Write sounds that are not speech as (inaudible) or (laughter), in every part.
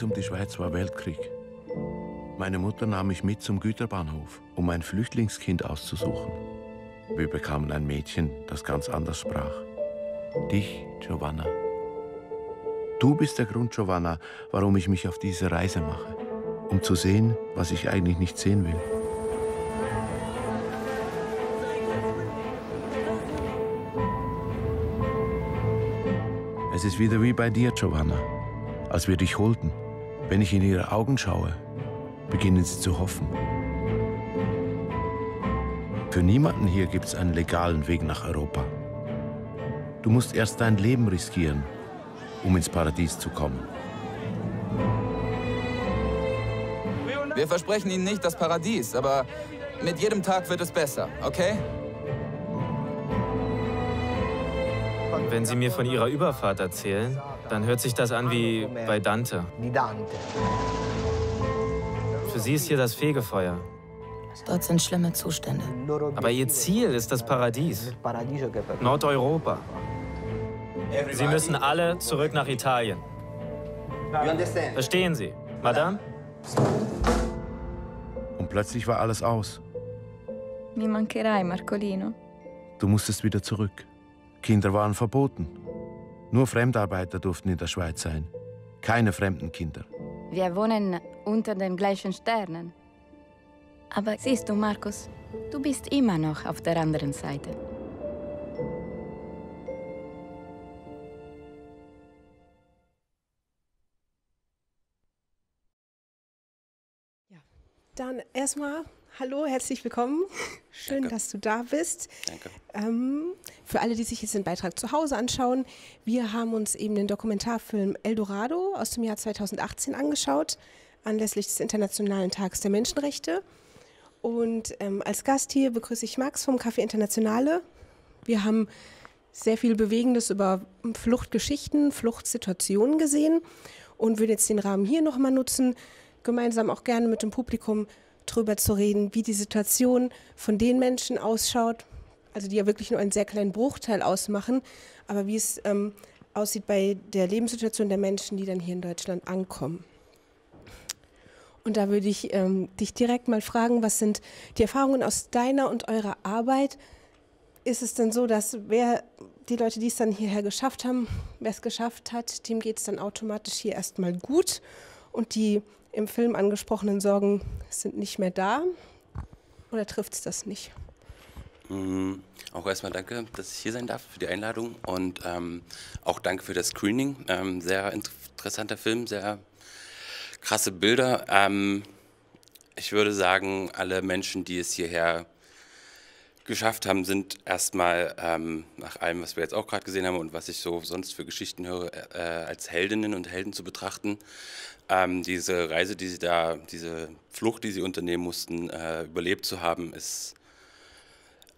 Rings um die Schweiz war Weltkrieg. Meine Mutter nahm mich mit zum Güterbahnhof, um ein Flüchtlingskind auszusuchen. Wir bekamen ein Mädchen, das ganz anders sprach. Dich, Giovanna. Du bist der Grund, Giovanna, warum ich mich auf diese Reise mache. Um zu sehen, was ich eigentlich nicht sehen will. Es ist wieder wie bei dir, Giovanna, als wir dich holten. Wenn ich in ihre Augen schaue, beginnen sie zu hoffen. Für niemanden hier gibt es einen legalen Weg nach Europa. Du musst erst dein Leben riskieren, um ins Paradies zu kommen. Wir versprechen Ihnen nicht das Paradies, aber mit jedem Tag wird es besser, okay? Wenn Sie mir von Ihrer Überfahrt erzählen, dann hört sich das an wie bei Dante. Für sie ist hier das Fegefeuer. Dort sind schlimme Zustände. Aber ihr Ziel ist das Paradies. Nordeuropa. Sie müssen alle zurück nach Italien. Verstehen Sie, Madame? Und plötzlich war alles aus. Mi mancherai, Marcolino. Du musstest wieder zurück. Kinder waren verboten. Nur Fremdarbeiter durften in der Schweiz sein. Keine fremden Kinder. Wir wohnen unter den gleichen Sternen. Aber siehst du, Markus, du bist immer noch auf der anderen Seite. Dann erstmal Hallo, herzlich willkommen. (laughs) Schön, Danke. dass du da bist. Danke. Ähm, für alle, die sich jetzt den Beitrag zu Hause anschauen, wir haben uns eben den Dokumentarfilm Eldorado aus dem Jahr 2018 angeschaut, anlässlich des Internationalen Tags der Menschenrechte. Und ähm, als Gast hier begrüße ich Max vom Café Internationale. Wir haben sehr viel Bewegendes über Fluchtgeschichten, Fluchtsituationen gesehen und würde jetzt den Rahmen hier nochmal nutzen, gemeinsam auch gerne mit dem Publikum drüber zu reden, wie die Situation von den Menschen ausschaut, also die ja wirklich nur einen sehr kleinen Bruchteil ausmachen, aber wie es ähm, aussieht bei der Lebenssituation der Menschen, die dann hier in Deutschland ankommen. Und da würde ich ähm, dich direkt mal fragen, was sind die Erfahrungen aus deiner und eurer Arbeit? Ist es denn so, dass wer die Leute, die es dann hierher geschafft haben, wer es geschafft hat, dem geht es dann automatisch hier erstmal gut? Und die im Film angesprochenen Sorgen sind nicht mehr da? Oder trifft es das nicht? Mhm. Auch erstmal danke, dass ich hier sein darf für die Einladung und ähm, auch danke für das Screening. Ähm, sehr interessanter Film, sehr krasse Bilder. Ähm, ich würde sagen, alle Menschen, die es hierher geschafft haben, sind erstmal ähm, nach allem, was wir jetzt auch gerade gesehen haben und was ich so sonst für Geschichten höre, äh, äh, als Heldinnen und Helden zu betrachten. Ähm, diese Reise, die sie da, diese Flucht, die sie unternehmen mussten, äh, überlebt zu haben, ist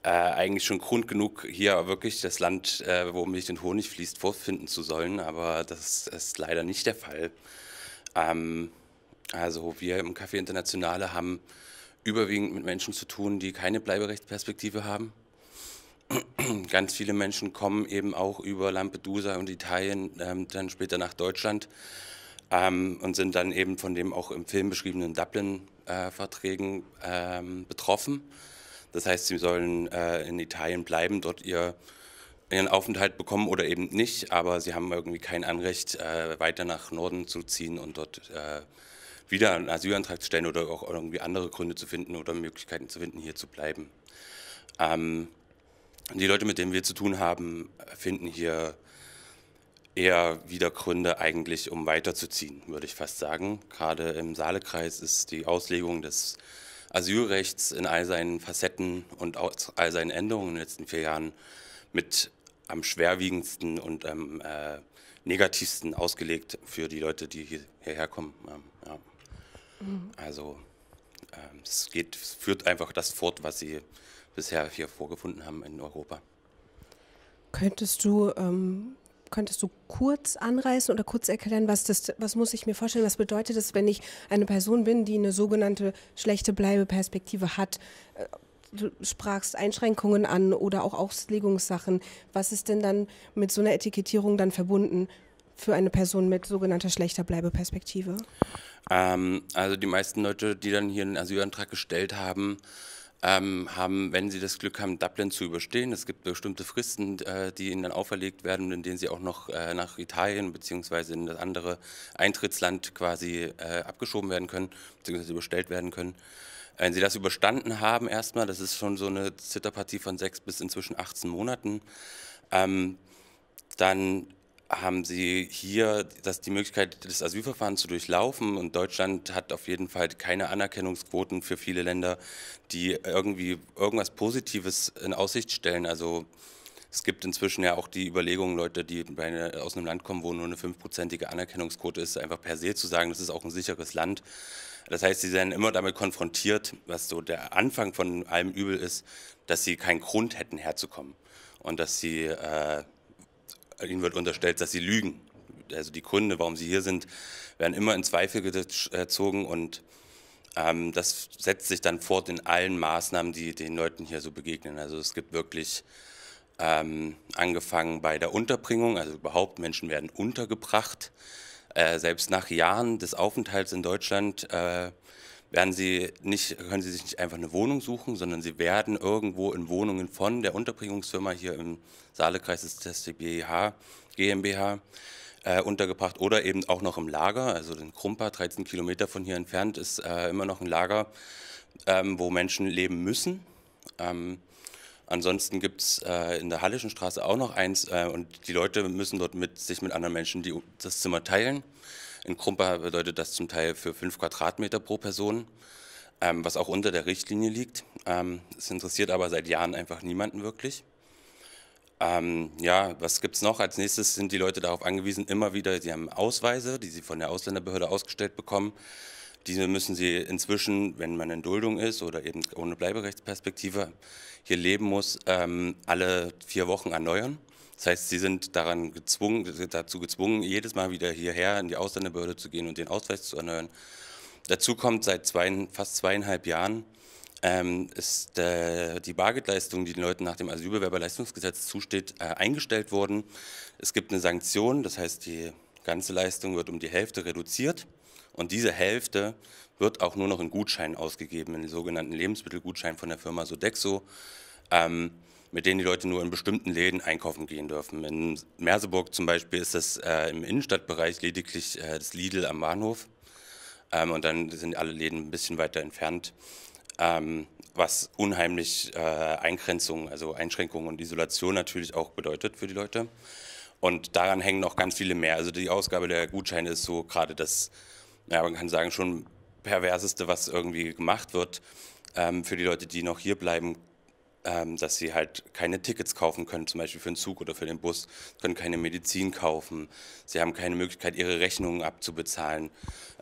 äh, eigentlich schon Grund genug, hier wirklich das Land, äh, wo mich den Honig fließt, vorfinden zu sollen. Aber das ist leider nicht der Fall. Ähm, also wir im Café Internationale haben überwiegend mit Menschen zu tun, die keine Bleiberechtsperspektive haben. (clears throat) Ganz viele Menschen kommen eben auch über Lampedusa und Italien ähm, dann später nach Deutschland ähm, und sind dann eben von dem auch im Film beschriebenen Dublin-Verträgen äh, ähm, betroffen. Das heißt, sie sollen äh, in Italien bleiben, dort ihr, ihren Aufenthalt bekommen oder eben nicht, aber sie haben irgendwie kein Anrecht, äh, weiter nach Norden zu ziehen und dort äh, wieder einen Asylantrag zu stellen oder auch irgendwie andere Gründe zu finden oder Möglichkeiten zu finden, hier zu bleiben. Ähm, die Leute, mit denen wir zu tun haben, finden hier eher wieder Gründe eigentlich, um weiterzuziehen, würde ich fast sagen. Gerade im Saalekreis ist die Auslegung des Asylrechts in all seinen Facetten und all seinen Änderungen in den letzten vier Jahren mit am schwerwiegendsten und am äh, negativsten ausgelegt für die Leute, die hierher kommen. Ähm, ja. Also ähm, es geht, führt einfach das fort, was sie bisher hier vorgefunden haben in Europa. Könntest du, ähm, könntest du kurz anreißen oder kurz erklären, was das, was muss ich mir vorstellen, was bedeutet es, wenn ich eine Person bin, die eine sogenannte schlechte Bleibeperspektive hat? Äh, du sprachst Einschränkungen an oder auch Auslegungssachen. Was ist denn dann mit so einer Etikettierung dann verbunden für eine Person mit sogenannter schlechter Bleibeperspektive? Perspektive? Ähm, also die meisten Leute, die dann hier einen Asylantrag gestellt haben, ähm, haben, wenn sie das Glück haben, Dublin zu überstehen. Es gibt bestimmte Fristen, äh, die ihnen dann auferlegt werden, in denen sie auch noch äh, nach Italien bzw. in das andere Eintrittsland quasi äh, abgeschoben werden können, bzw. überstellt werden können. Wenn sie das überstanden haben, erstmal, das ist schon so eine Zitterpartie von sechs bis inzwischen 18 Monaten, ähm, dann haben Sie hier das, die Möglichkeit, das Asylverfahren zu durchlaufen. Und Deutschland hat auf jeden Fall keine Anerkennungsquoten für viele Länder, die irgendwie irgendwas Positives in Aussicht stellen. Also es gibt inzwischen ja auch die Überlegung, Leute, die aus einem Land kommen, wo nur eine fünfprozentige Anerkennungsquote ist, einfach per se zu sagen, das ist auch ein sicheres Land. Das heißt, sie werden immer damit konfrontiert, was so der Anfang von allem Übel ist, dass sie keinen Grund hätten herzukommen und dass sie äh, ihnen wird unterstellt, dass sie lügen. Also die Gründe, warum sie hier sind, werden immer in Zweifel äh, gezogen und ähm, das setzt sich dann fort in allen Maßnahmen, die den Leuten hier so begegnen. Also es gibt wirklich ähm, angefangen bei der Unterbringung, also überhaupt Menschen werden untergebracht. Äh, selbst nach Jahren des Aufenthalts in Deutschland äh, werden sie nicht, können sie sich nicht einfach eine Wohnung suchen, sondern sie werden irgendwo in Wohnungen von der Unterbringungsfirma hier im Saalekreis des Teste GmbH äh, untergebracht oder eben auch noch im Lager. Also in Krumpa, 13 Kilometer von hier entfernt, ist äh, immer noch ein Lager, ähm, wo Menschen leben müssen. Ähm, Ansonsten gibt es äh, in der Hallischen Straße auch noch eins äh, und die Leute müssen dort mit, sich mit anderen Menschen die, das Zimmer teilen. In Krumpa bedeutet das zum Teil für fünf Quadratmeter pro Person, ähm, was auch unter der Richtlinie liegt. Ähm, es interessiert aber seit Jahren einfach niemanden wirklich. Ähm, ja, was gibt es noch? Als nächstes sind die Leute darauf angewiesen, immer wieder, sie haben Ausweise, die sie von der Ausländerbehörde ausgestellt bekommen. Diese müssen sie inzwischen, wenn man in Duldung ist oder eben ohne Bleiberechtsperspektive hier leben muss, ähm, alle vier Wochen erneuern. Das heißt, sie sind daran gezwungen, dazu gezwungen, jedes Mal wieder hierher in die Ausländerbehörde zu gehen und den Ausweis zu erneuern. Dazu kommt seit zwei, fast zweieinhalb Jahren, ähm, ist äh, die Bargeldleistung, die den Leuten nach dem Asylbewerberleistungsgesetz zusteht, äh, eingestellt worden. Es gibt eine Sanktion, das heißt, die ganze Leistung wird um die Hälfte reduziert und diese Hälfte wird auch nur noch in Gutscheinen ausgegeben, in den sogenannten Lebensmittelgutschein von der Firma Sodexo. Ähm, mit denen die Leute nur in bestimmten Läden einkaufen gehen dürfen. In Merseburg zum Beispiel ist das äh, im Innenstadtbereich lediglich äh, das Lidl am Bahnhof. Ähm, und dann sind alle Läden ein bisschen weiter entfernt, ähm, was unheimlich äh, Eingrenzung, also Einschränkungen und Isolation natürlich auch bedeutet für die Leute. Und daran hängen noch ganz viele mehr. Also die Ausgabe der Gutscheine ist so gerade das, ja, man kann sagen, schon perverseste, was irgendwie gemacht wird. Ähm, für die Leute, die noch hier bleiben, ähm, dass sie halt keine Tickets kaufen können, zum Beispiel für den Zug oder für den Bus, können keine Medizin kaufen, sie haben keine Möglichkeit, ihre Rechnungen abzubezahlen.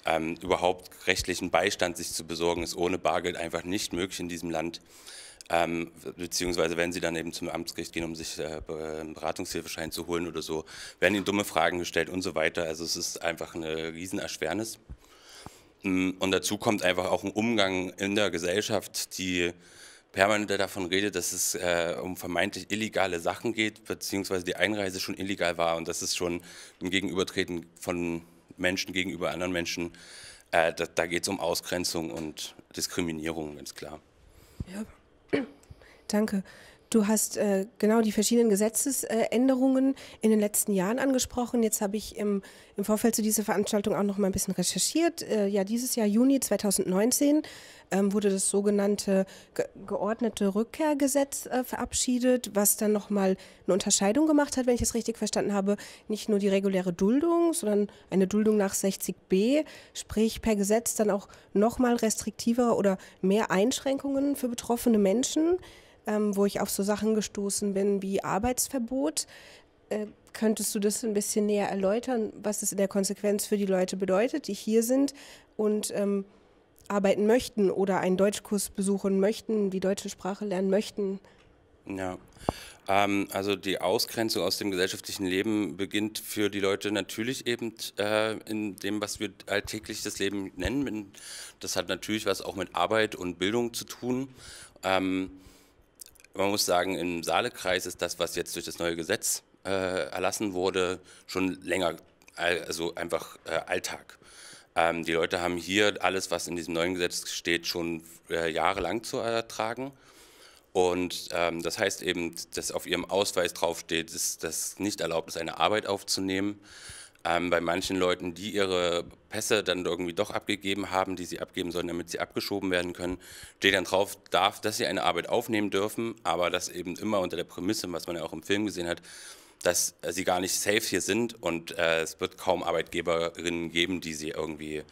Ähm, überhaupt rechtlichen Beistand sich zu besorgen, ist ohne Bargeld einfach nicht möglich in diesem Land. Ähm, beziehungsweise wenn sie dann eben zum Amtsgericht gehen, um sich äh, ähm, Beratungshilfeschein zu holen oder so, werden ihnen dumme Fragen gestellt und so weiter. Also es ist einfach eine Riesenerschwernis. Mm, und dazu kommt einfach auch ein Umgang in der Gesellschaft, die permanent davon redet, dass es äh, um vermeintlich illegale Sachen geht, beziehungsweise die Einreise schon illegal war und das ist schon ein Gegenübertreten von Menschen gegenüber anderen Menschen. Äh, da da geht es um Ausgrenzung und Diskriminierung, ganz klar. Ja, (clears throat) danke. Du hast äh, genau die verschiedenen Gesetzesänderungen äh, in den letzten Jahren angesprochen. Jetzt habe ich im, im, Vorfeld zu dieser Veranstaltung auch noch mal ein bisschen recherchiert. Äh, ja, dieses Jahr, Juni 2019, ähm, wurde das sogenannte ge geordnete Rückkehrgesetz äh, verabschiedet, was dann noch mal eine Unterscheidung gemacht hat, wenn ich es richtig verstanden habe. Nicht nur die reguläre Duldung, sondern eine Duldung nach 60b, sprich per Gesetz dann auch noch mal restriktiver oder mehr Einschränkungen für betroffene Menschen ähm, wo ich auf so Sachen gestoßen bin wie Arbeitsverbot. Äh, könntest du das ein bisschen näher erläutern, was das in der Konsequenz für die Leute bedeutet, die hier sind und ähm, arbeiten möchten oder einen Deutschkurs besuchen möchten, die deutsche Sprache lernen möchten? Ja, ähm, also die Ausgrenzung aus dem gesellschaftlichen Leben beginnt für die Leute natürlich eben äh, in dem, was wir alltäglich das Leben nennen. Das hat natürlich was auch mit Arbeit und Bildung zu tun. Ähm, man muss sagen, im Saalekreis ist das, was jetzt durch das neue Gesetz äh, erlassen wurde, schon länger, also einfach äh, Alltag. Ähm, die Leute haben hier alles, was in diesem neuen Gesetz steht, schon äh, jahrelang zu ertragen. Und ähm, das heißt eben, dass auf ihrem Ausweis draufsteht, dass das nicht erlaubt ist, eine Arbeit aufzunehmen. Ähm, bei manchen Leuten, die ihre Pässe dann irgendwie doch abgegeben haben, die sie abgeben sollen, damit sie abgeschoben werden können, steht dann drauf, darf, dass sie eine Arbeit aufnehmen dürfen, aber das eben immer unter der Prämisse, was man ja auch im Film gesehen hat, dass äh, sie gar nicht safe hier sind und äh, es wird kaum Arbeitgeberinnen geben, die sie irgendwie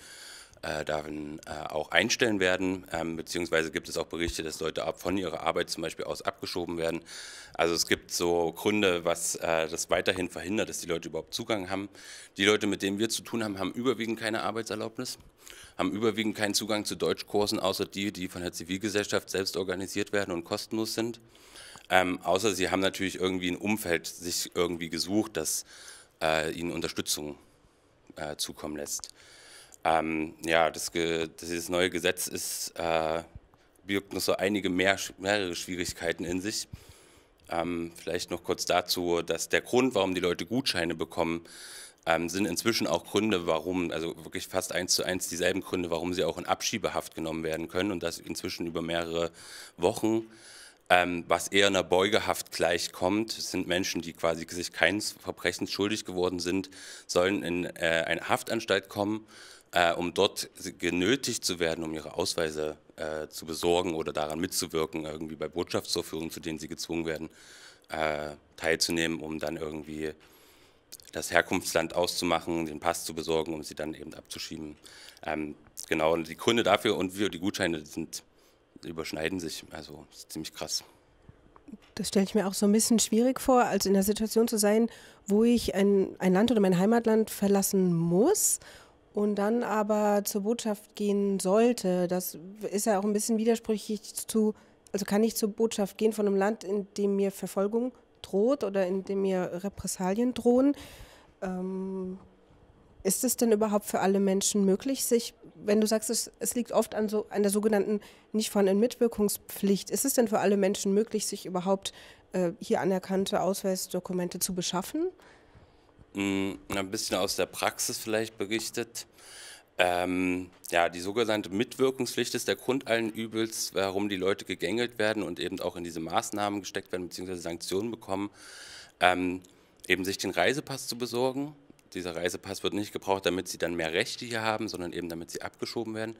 äh, darin äh, auch einstellen werden, ähm, beziehungsweise gibt es auch Berichte, dass Leute ab von ihrer Arbeit zum Beispiel aus abgeschoben werden. Also es gibt so Gründe, was äh, das weiterhin verhindert, dass die Leute überhaupt Zugang haben. Die Leute, mit denen wir zu tun haben, haben überwiegend keine Arbeitserlaubnis, haben überwiegend keinen Zugang zu Deutschkursen, außer die, die von der Zivilgesellschaft selbst organisiert werden und kostenlos sind. Ähm, außer sie haben natürlich irgendwie ein Umfeld sich irgendwie gesucht, das äh, ihnen Unterstützung äh, zukommen lässt. Ähm, ja, das, dieses neue Gesetz ist, äh, birgt noch so einige mehr, mehrere Schwierigkeiten in sich. Ähm, vielleicht noch kurz dazu, dass der Grund, warum die Leute Gutscheine bekommen, ähm, sind inzwischen auch Gründe, warum, also wirklich fast eins zu eins dieselben Gründe, warum sie auch in Abschiebehaft genommen werden können und das inzwischen über mehrere Wochen. Ähm, was eher einer Beugehaft gleichkommt, sind Menschen, die quasi sich keines Verbrechens schuldig geworden sind, sollen in äh, eine Haftanstalt kommen äh, um dort genötigt zu werden, um ihre Ausweise äh, zu besorgen oder daran mitzuwirken, irgendwie bei Botschaftsvorführungen, zu denen sie gezwungen werden, äh, teilzunehmen, um dann irgendwie das Herkunftsland auszumachen, den Pass zu besorgen, um sie dann eben abzuschieben. Ähm, genau, und die Gründe dafür und wir, die Gutscheine sind, überschneiden sich, also ziemlich krass. Das stelle ich mir auch so ein bisschen schwierig vor, als in der Situation zu sein, wo ich ein, ein Land oder mein Heimatland verlassen muss und dann aber zur Botschaft gehen sollte, das ist ja auch ein bisschen widersprüchlich zu, also kann ich zur Botschaft gehen von einem Land, in dem mir Verfolgung droht oder in dem mir Repressalien drohen. Ähm, ist es denn überhaupt für alle Menschen möglich, sich, wenn du sagst, es, es liegt oft an, so, an der sogenannten nicht vorhandenen Mitwirkungspflicht, ist es denn für alle Menschen möglich, sich überhaupt äh, hier anerkannte Ausweisdokumente zu beschaffen? Mm, ein bisschen aus der Praxis vielleicht berichtet. Ähm, ja, die sogenannte Mitwirkungspflicht ist der Grund allen Übels, warum die Leute gegängelt werden und eben auch in diese Maßnahmen gesteckt werden bzw. Sanktionen bekommen. Ähm, eben sich den Reisepass zu besorgen. Dieser Reisepass wird nicht gebraucht, damit sie dann mehr Rechte hier haben, sondern eben damit sie abgeschoben werden.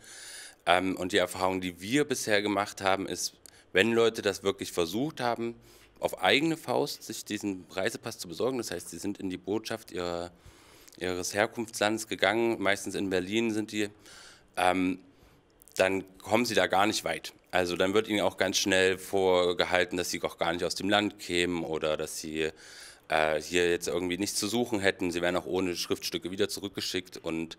Ähm, und die Erfahrung, die wir bisher gemacht haben, ist, wenn Leute das wirklich versucht haben, auf eigene Faust sich diesen Reisepass zu besorgen. Das heißt, sie sind in die Botschaft ihrer, ihres Herkunftslandes gegangen, meistens in Berlin sind die, ähm, dann kommen sie da gar nicht weit. Also dann wird ihnen auch ganz schnell vorgehalten, dass sie auch gar nicht aus dem Land kämen oder dass sie äh, hier jetzt irgendwie nichts zu suchen hätten. Sie werden auch ohne Schriftstücke wieder zurückgeschickt und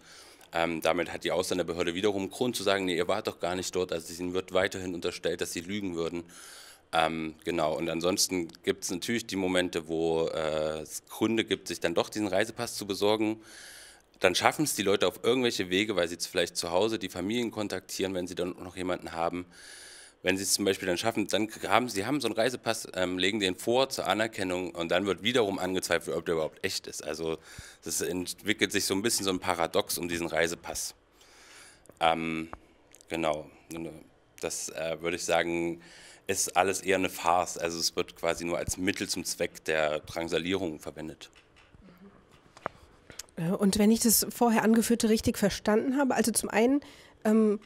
ähm, damit hat die Ausländerbehörde wiederum Grund zu sagen, nee, ihr wart doch gar nicht dort. Also ihnen wird weiterhin unterstellt, dass sie lügen würden. Ähm, genau, und ansonsten gibt es natürlich die Momente, wo äh, es Gründe gibt, sich dann doch diesen Reisepass zu besorgen. Dann schaffen es die Leute auf irgendwelche Wege, weil sie jetzt vielleicht zu Hause die Familien kontaktieren, wenn sie dann noch jemanden haben. Wenn sie es zum Beispiel dann schaffen, dann haben sie haben so einen Reisepass, ähm, legen den vor zur Anerkennung und dann wird wiederum angezweifelt, ob der überhaupt echt ist. Also es entwickelt sich so ein bisschen so ein Paradox um diesen Reisepass. Ähm, genau, das äh, würde ich sagen, ist alles eher eine Farce. Also es wird quasi nur als Mittel zum Zweck der Drangsalierung verwendet. Äh, und wenn ich das vorher angeführte richtig verstanden habe, also zum einen ähm,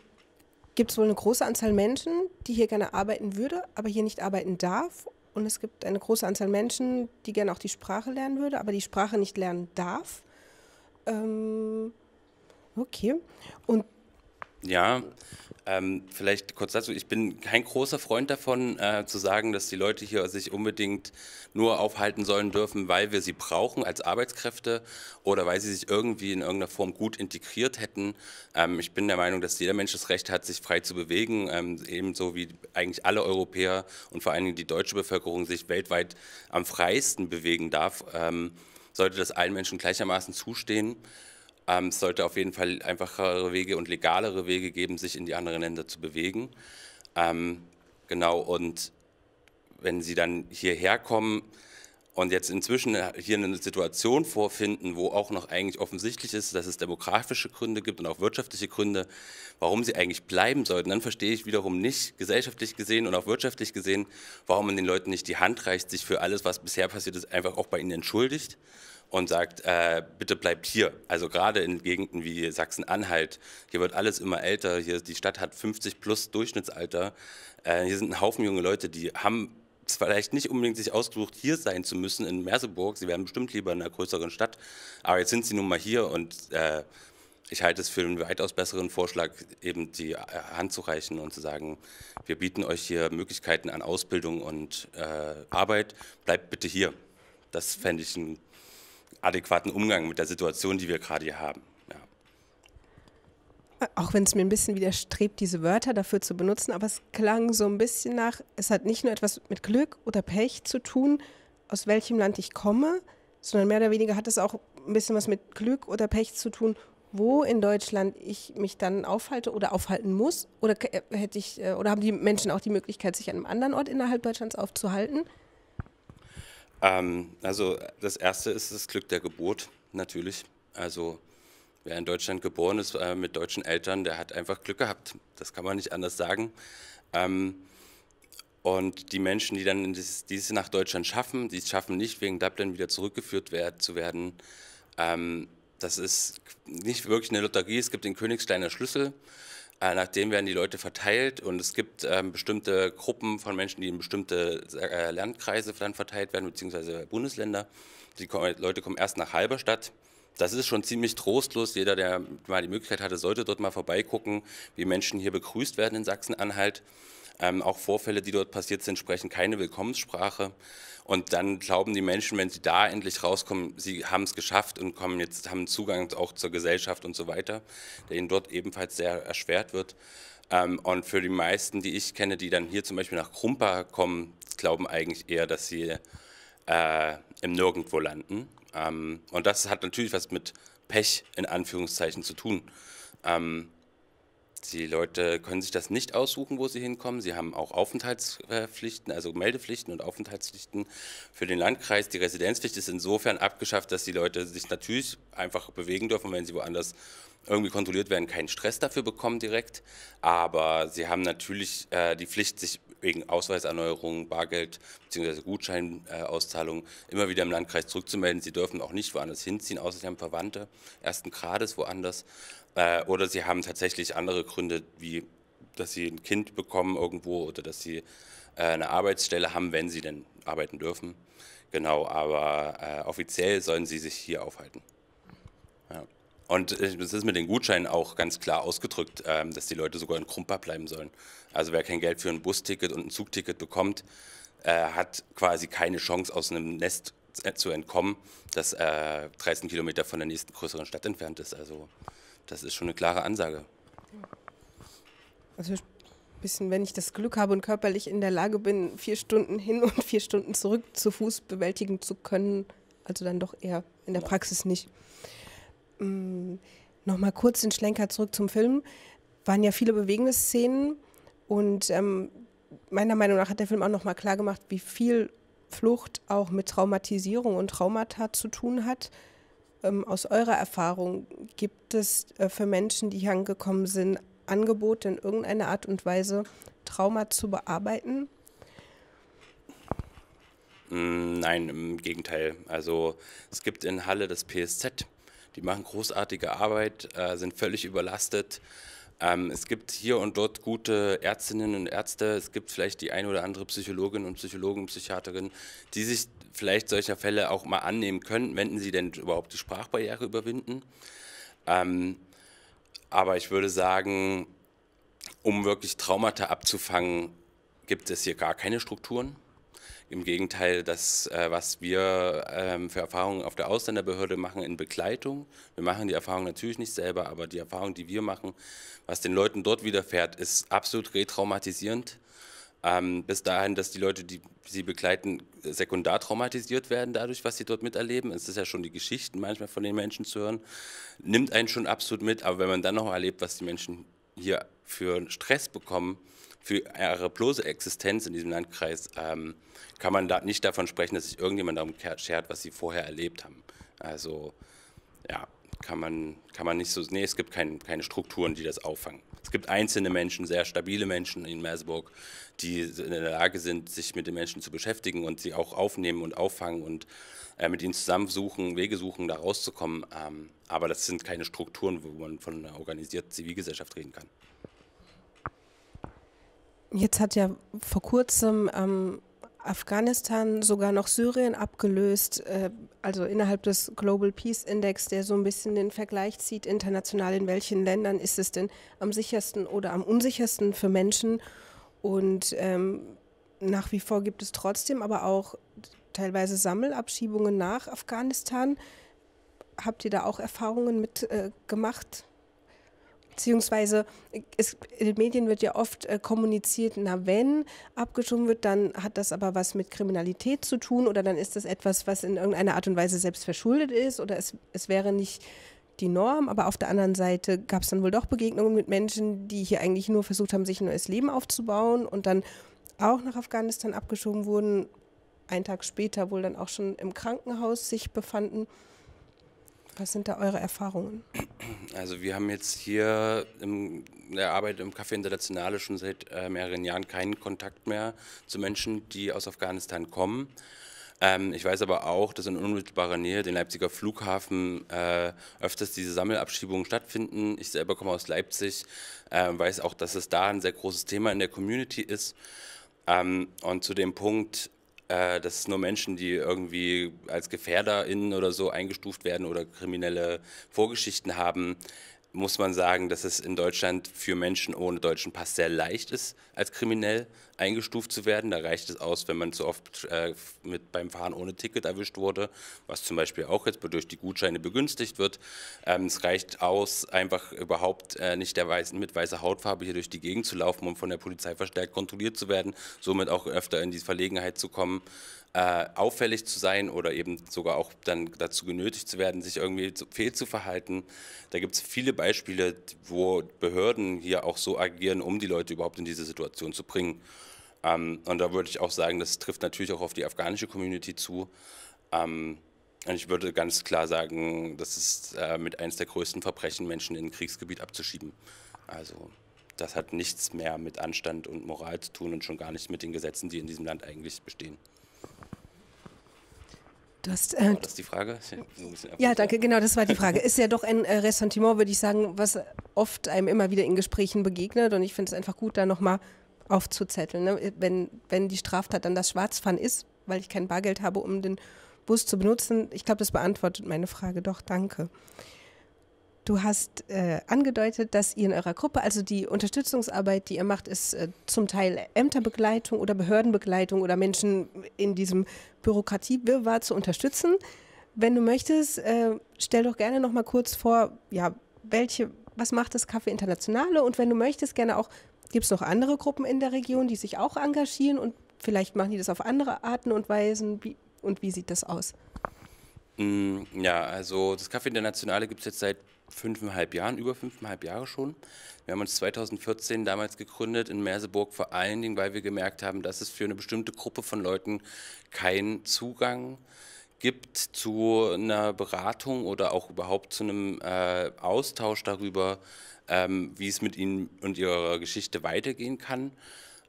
gibt es wohl eine große Anzahl Menschen, die hier gerne arbeiten würde, aber hier nicht arbeiten darf. Und es gibt eine große Anzahl Menschen, die gerne auch die Sprache lernen würde, aber die Sprache nicht lernen darf. Ähm, okay. Und ja, ähm, vielleicht kurz dazu. Ich bin kein großer Freund davon, äh, zu sagen, dass die Leute hier sich unbedingt nur aufhalten sollen dürfen, weil wir sie brauchen als Arbeitskräfte oder weil sie sich irgendwie in irgendeiner Form gut integriert hätten. Ähm, ich bin der Meinung, dass jeder Mensch das Recht hat, sich frei zu bewegen, ähm, ebenso wie eigentlich alle Europäer und vor allen Dingen die deutsche Bevölkerung sich weltweit am freiesten bewegen darf. Ähm, sollte das allen Menschen gleichermaßen zustehen. Ähm, es sollte auf jeden Fall einfachere Wege und legalere Wege geben, sich in die anderen Länder zu bewegen. Ähm, genau, und wenn sie dann hierher kommen, und jetzt inzwischen äh, hier eine Situation vorfinden, wo auch noch eigentlich offensichtlich ist, dass es demografische Gründe gibt und auch wirtschaftliche Gründe, warum sie eigentlich bleiben sollten, dann verstehe ich wiederum nicht, gesellschaftlich gesehen und auch wirtschaftlich gesehen, warum man den Leuten nicht die Hand reicht, sich für alles, was bisher passiert ist, einfach auch bei ihnen entschuldigt und sagt, äh, bitte bleibt hier. Also gerade in Gegenden wie Sachsen-Anhalt, hier wird alles immer älter, hier, die Stadt hat 50 plus Durchschnittsalter, äh, hier sind ein Haufen junge Leute, die haben vielleicht nicht unbedingt sich ausgesucht, hier sein zu müssen in Merseburg. Sie wären bestimmt lieber in einer größeren Stadt. Aber jetzt sind sie nun mal hier und äh, ich halte es für einen weitaus besseren Vorschlag, eben die äh, Hand zu reichen und zu sagen, wir bieten euch hier Möglichkeiten an Ausbildung und äh, Arbeit, bleibt bitte hier. Das fände ich einen adäquaten Umgang mit der Situation, die wir gerade hier haben auch wenn es mir ein bisschen widerstrebt, diese Wörter dafür zu benutzen, aber es klang so ein bisschen nach, es hat nicht nur etwas mit Glück oder Pech zu tun, aus welchem Land ich komme, sondern mehr oder weniger hat es auch ein bisschen was mit Glück oder Pech zu tun, wo in Deutschland ich mich dann aufhalte oder aufhalten muss? Oder äh, hätte ich, äh, oder haben die Menschen auch die Möglichkeit, sich an einem anderen Ort innerhalb Deutschlands aufzuhalten? Ähm, also das erste ist das Glück der Geburt, natürlich. Also Wer in Deutschland geboren ist äh, mit deutschen Eltern, der hat einfach Glück gehabt. Das kann man nicht anders sagen. Ähm, und die Menschen, die dann dieses, nach Deutschland schaffen, die es schaffen nicht, wegen Dublin wieder zurückgeführt werd, zu werden, ähm, das ist nicht wirklich eine Lotterie. Es gibt den Königsteiner Schlüssel. Äh, nach dem werden die Leute verteilt und es gibt ähm, bestimmte Gruppen von Menschen, die in bestimmte äh, Landkreise dann verteilt werden, beziehungsweise Bundesländer. Die Leute kommen erst nach Halberstadt das ist schon ziemlich trostlos. Jeder, der mal die Möglichkeit hatte, sollte dort mal vorbeigucken, wie Menschen hier begrüßt werden in Sachsen-Anhalt. Ähm, auch Vorfälle, die dort passiert sind, sprechen keine Willkommenssprache. Und dann glauben die Menschen, wenn sie da endlich rauskommen, sie haben es geschafft und kommen jetzt, haben Zugang auch zur Gesellschaft und so weiter, der ihnen dort ebenfalls sehr erschwert wird. Ähm, und für die meisten, die ich kenne, die dann hier zum Beispiel nach Krumpa kommen, glauben eigentlich eher, dass sie äh, im Nirgendwo landen. Ähm, und das hat natürlich was mit Pech in Anführungszeichen zu tun. Ähm, die Leute können sich das nicht aussuchen, wo sie hinkommen. Sie haben auch Aufenthaltspflichten, also Meldepflichten und Aufenthaltspflichten für den Landkreis. Die Residenzpflicht ist insofern abgeschafft, dass die Leute sich natürlich einfach bewegen dürfen, wenn sie woanders irgendwie kontrolliert werden, keinen Stress dafür bekommen direkt. Aber sie haben natürlich äh, die Pflicht, sich wegen Ausweiserneuerungen, Bargeld bzw. Gutscheinauszahlungen immer wieder im Landkreis zurückzumelden. Sie dürfen auch nicht woanders hinziehen, außer sie haben Verwandte ersten Grades woanders. Äh, oder sie haben tatsächlich andere Gründe, wie dass sie ein Kind bekommen irgendwo oder dass sie äh, eine Arbeitsstelle haben, wenn sie denn arbeiten dürfen. Genau, aber äh, offiziell sollen sie sich hier aufhalten. Ja. Und es ist mit den Gutscheinen auch ganz klar ausgedrückt, ähm, dass die Leute sogar in Krumpa bleiben sollen. Also wer kein Geld für ein Busticket und ein Zugticket bekommt, äh, hat quasi keine Chance, aus einem Nest zu entkommen, das äh, 13 Kilometer von der nächsten größeren Stadt entfernt ist. Also das ist schon eine klare Ansage. Also bisschen, wenn ich das Glück habe und körperlich in der Lage bin, vier Stunden hin und (laughs) vier Stunden zurück zu Fuß bewältigen zu können, also dann doch eher in der Praxis nicht. Ähm, mm, Nochmal kurz den Schlenker zurück zum Film. Waren ja viele bewegende Szenen. Und ähm, meiner Meinung nach hat der Film auch nochmal klar gemacht, wie viel Flucht auch mit Traumatisierung und Traumata zu tun hat. Ähm, aus eurer Erfahrung gibt es äh, für Menschen, die hier angekommen sind, Angebote in irgendeiner Art und Weise, Trauma zu bearbeiten? Mm, nein, im Gegenteil. Also es gibt in Halle das PSZ, die machen großartige Arbeit, äh, sind völlig überlastet ähm, es gibt hier und dort gute Ärztinnen und Ärzte, es gibt vielleicht die eine oder andere Psychologin und Psychologen, Psychiaterin, die sich vielleicht solcher Fälle auch mal annehmen können, wenn sie denn überhaupt die Sprachbarriere überwinden. Ähm, aber ich würde sagen, um wirklich Traumata abzufangen, gibt es hier gar keine Strukturen. Im Gegenteil, das, äh, was wir ähm, für Erfahrungen auf der Ausländerbehörde machen in Begleitung, wir machen die Erfahrung natürlich nicht selber, aber die Erfahrung, die wir machen, was den Leuten dort widerfährt, ist absolut retraumatisierend. Ähm, bis dahin, dass die Leute, die sie begleiten, sekundar traumatisiert werden dadurch, was sie dort miterleben. Es ist ja schon die Geschichten manchmal von den Menschen zu hören, nimmt einen schon absolut mit. Aber wenn man dann noch erlebt, was die Menschen hier für Stress bekommen, für ihre bloße Existenz in diesem Landkreis ähm, kann man da nicht davon sprechen, dass sich irgendjemand darum schert, was sie vorher erlebt haben. Also ja, kann man, kann man nicht so, nee, es gibt kein, keine Strukturen, die das auffangen. Es gibt einzelne Menschen, sehr stabile Menschen in Merseburg, die in der Lage sind, sich mit den Menschen zu beschäftigen und sie auch aufnehmen und auffangen und äh, mit ihnen zusammensuchen, Wege suchen, da rauszukommen. Ähm, aber das sind keine Strukturen, wo man von einer organisierten Zivilgesellschaft reden kann. Jetzt hat ja vor kurzem ähm, Afghanistan sogar noch Syrien abgelöst, äh, also innerhalb des Global Peace Index, der so ein bisschen den Vergleich zieht, international in welchen Ländern ist es denn am sichersten oder am unsichersten für Menschen. Und ähm, nach wie vor gibt es trotzdem aber auch teilweise Sammelabschiebungen nach Afghanistan. Habt ihr da auch Erfahrungen mit äh, gemacht? Beziehungsweise es, in den Medien wird ja oft äh, kommuniziert, na wenn abgeschoben wird, dann hat das aber was mit Kriminalität zu tun oder dann ist das etwas, was in irgendeiner Art und Weise selbst verschuldet ist oder es, es wäre nicht die Norm, aber auf der anderen Seite gab es dann wohl doch Begegnungen mit Menschen, die hier eigentlich nur versucht haben, sich ein neues Leben aufzubauen und dann auch nach Afghanistan abgeschoben wurden, einen Tag später wohl dann auch schon im Krankenhaus sich befanden. Was sind da eure Erfahrungen? Also wir haben jetzt hier in der Arbeit im Café Internationale schon seit äh, mehreren Jahren keinen Kontakt mehr zu Menschen, die aus Afghanistan kommen. Ähm, ich weiß aber auch, dass in unmittelbarer Nähe den Leipziger Flughafen äh, öfters diese Sammelabschiebungen stattfinden. Ich selber komme aus Leipzig, äh, weiß auch, dass es da ein sehr großes Thema in der Community ist. Ähm, und zu dem Punkt, äh, dass nur Menschen, die irgendwie als GefährderInnen oder so eingestuft werden oder kriminelle Vorgeschichten haben, muss man sagen, dass es in Deutschland für Menschen ohne deutschen Pass sehr leicht ist, als kriminell eingestuft zu werden. Da reicht es aus, wenn man zu oft äh, mit beim Fahren ohne Ticket erwischt wurde, was zum Beispiel auch jetzt durch die Gutscheine begünstigt wird. Ähm, es reicht aus, einfach überhaupt äh, nicht der weißen, mit weißer Hautfarbe hier durch die Gegend zu laufen, um von der Polizei verstärkt kontrolliert zu werden, somit auch öfter in die Verlegenheit zu kommen, äh, auffällig zu sein oder eben sogar auch dann dazu genötigt zu werden, sich irgendwie zu, fehl zu verhalten. Da gibt es viele Beispiele, wo Behörden hier auch so agieren, um die Leute überhaupt in diese Situation zu bringen. Ähm, und da würde ich auch sagen, das trifft natürlich auch auf die afghanische Community zu. Ähm, und ich würde ganz klar sagen, das ist äh, mit eines der größten Verbrechen, Menschen in ein Kriegsgebiet abzuschieben. Also das hat nichts mehr mit Anstand und Moral zu tun und schon gar nicht mit den Gesetzen, die in diesem Land eigentlich bestehen. Du hast, äh, war das die Frage? Ja, danke, genau, das war die Frage. (laughs) Ist ja doch ein äh, Ressentiment, würde ich sagen, was oft einem immer wieder in Gesprächen begegnet. Und ich finde es einfach gut, da nochmal aufzuzetteln. Ne? Wenn, wenn die Straftat dann das Schwarzfahren ist, weil ich kein Bargeld habe, um den Bus zu benutzen, ich glaube, das beantwortet meine Frage. Doch, danke. Du hast äh, angedeutet, dass ihr in eurer Gruppe, also die Unterstützungsarbeit, die ihr macht, ist äh, zum Teil Ämterbegleitung oder Behördenbegleitung oder Menschen in diesem Bürokratiewirrwarr zu unterstützen. Wenn du möchtest, äh, stell doch gerne noch mal kurz vor, ja, welche, was macht das Café Internationale? Und wenn du möchtest, gerne auch, gibt es noch andere Gruppen in der Region, die sich auch engagieren und vielleicht machen die das auf andere Arten und Weisen? Wie, und wie sieht das aus? Mm, ja, also das Café Internationale gibt es jetzt seit fünfeinhalb Jahren, über fünfeinhalb Jahre schon. Wir haben uns 2014 damals gegründet in Merseburg, vor allen Dingen, weil wir gemerkt haben, dass es für eine bestimmte Gruppe von Leuten keinen Zugang gibt zu einer Beratung oder auch überhaupt zu einem äh, Austausch darüber, ähm, wie es mit ihnen und ihrer Geschichte weitergehen kann.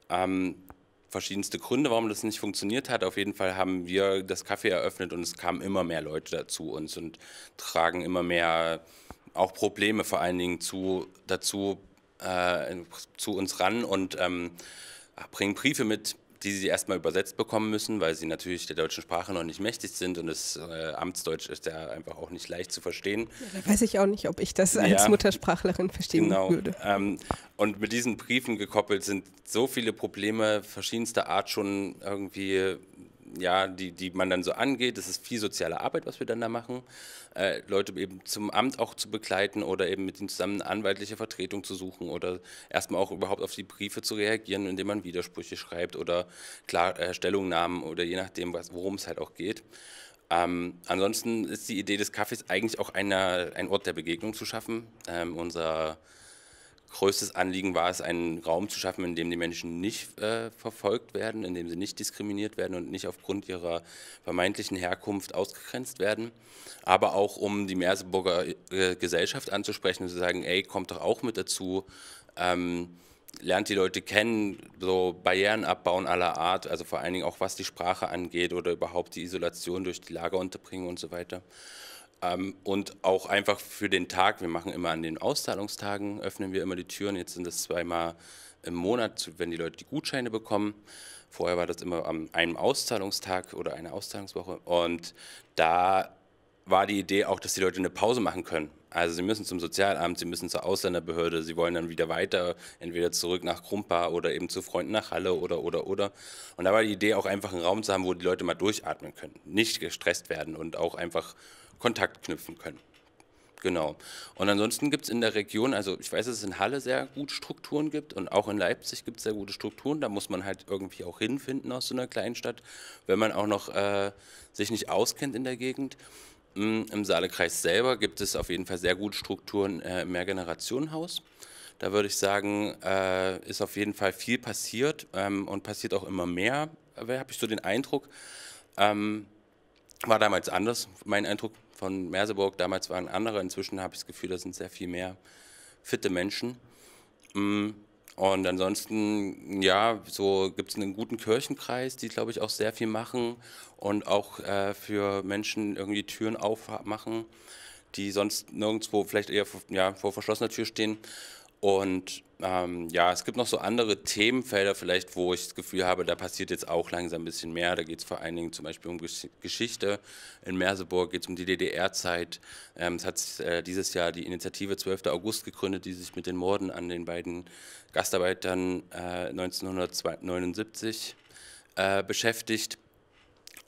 Ähm, verschiedenste Gründe, warum das nicht funktioniert hat. Auf jeden Fall haben wir das Café eröffnet und es kamen immer mehr Leute dazu uns und tragen immer mehr auch Probleme vor allen Dingen zu, dazu äh, zu uns ran und ähm, bringen Briefe mit, die sie erstmal übersetzt bekommen müssen, weil sie natürlich der deutschen Sprache noch nicht mächtig sind und das äh, Amtsdeutsch ist ja einfach auch nicht leicht zu verstehen. Ja, da weiß ich auch nicht, ob ich das als Muttersprachlerin verstehen genau. würde. Ähm, und mit diesen Briefen gekoppelt sind so viele Probleme verschiedenster Art schon irgendwie ja, die, die man dann so angeht. Das ist viel soziale Arbeit, was wir dann da machen. Äh, Leute eben zum Amt auch zu begleiten oder eben mit ihnen zusammen anwaltliche Vertretung zu suchen oder erstmal auch überhaupt auf die Briefe zu reagieren, indem man Widersprüche schreibt oder Klar äh, Stellungnahmen oder je nachdem, worum es halt auch geht. Ähm, ansonsten ist die Idee des Kaffees eigentlich auch einer, ein Ort der Begegnung zu schaffen. Ähm, unser größtes Anliegen war es, einen Raum zu schaffen, in dem die Menschen nicht äh, verfolgt werden, in dem sie nicht diskriminiert werden und nicht aufgrund ihrer vermeintlichen Herkunft ausgegrenzt werden, aber auch um die Merseburger äh, Gesellschaft anzusprechen und zu sagen, ey, kommt doch auch mit dazu. Ähm, lernt die Leute kennen, so Barrieren abbauen aller Art, also vor allen Dingen auch was die Sprache angeht oder überhaupt die Isolation durch die Lagerunterbringung und so weiter. Ähm, und auch einfach für den Tag, wir machen immer an den Auszahlungstagen, öffnen wir immer die Türen. Jetzt sind das zweimal im Monat, wenn die Leute die Gutscheine bekommen. Vorher war das immer an einem Auszahlungstag oder einer Auszahlungswoche. Und da war die Idee auch, dass die Leute eine Pause machen können. Also sie müssen zum Sozialamt, sie müssen zur Ausländerbehörde, sie wollen dann wieder weiter, entweder zurück nach Krumpa oder eben zu Freunden nach Halle oder, oder, oder. Und da war die Idee auch einfach einen Raum zu haben, wo die Leute mal durchatmen können, nicht gestresst werden und auch einfach Kontakt knüpfen können. Genau. Und ansonsten gibt es in der Region, also ich weiß, dass es in Halle sehr gute Strukturen gibt und auch in Leipzig gibt es sehr gute Strukturen. Da muss man halt irgendwie auch hinfinden aus so einer kleinen Stadt, wenn man auch noch äh, sich nicht auskennt in der Gegend. Mm, Im Saalekreis selber gibt es auf jeden Fall sehr gute Strukturen äh, im Mehrgenerationenhaus. Da würde ich sagen, äh, ist auf jeden Fall viel passiert ähm, und passiert auch immer mehr, habe ich so den Eindruck. Ähm, war damals anders, mein Eindruck von Merseburg. Damals waren andere, inzwischen habe ich das Gefühl, da sind sehr viel mehr fitte Menschen. Mm, und ansonsten, ja, so gibt es einen guten Kirchenkreis, die, glaube ich, auch sehr viel machen und auch äh, für Menschen irgendwie Türen aufmachen, die sonst nirgendwo vielleicht eher ja, vor verschlossener Tür stehen. Und ähm, ja, es gibt noch so andere Themenfelder vielleicht, wo ich das Gefühl habe, da passiert jetzt auch langsam ein bisschen mehr. Da geht es vor allen Dingen zum Beispiel um Gesch Geschichte. In Merseburg geht es um die DDR-Zeit. Ähm, es hat äh, dieses Jahr die Initiative 12. August gegründet, die sich mit den Morden an den beiden Gastarbeitern äh, 1979 äh, beschäftigt.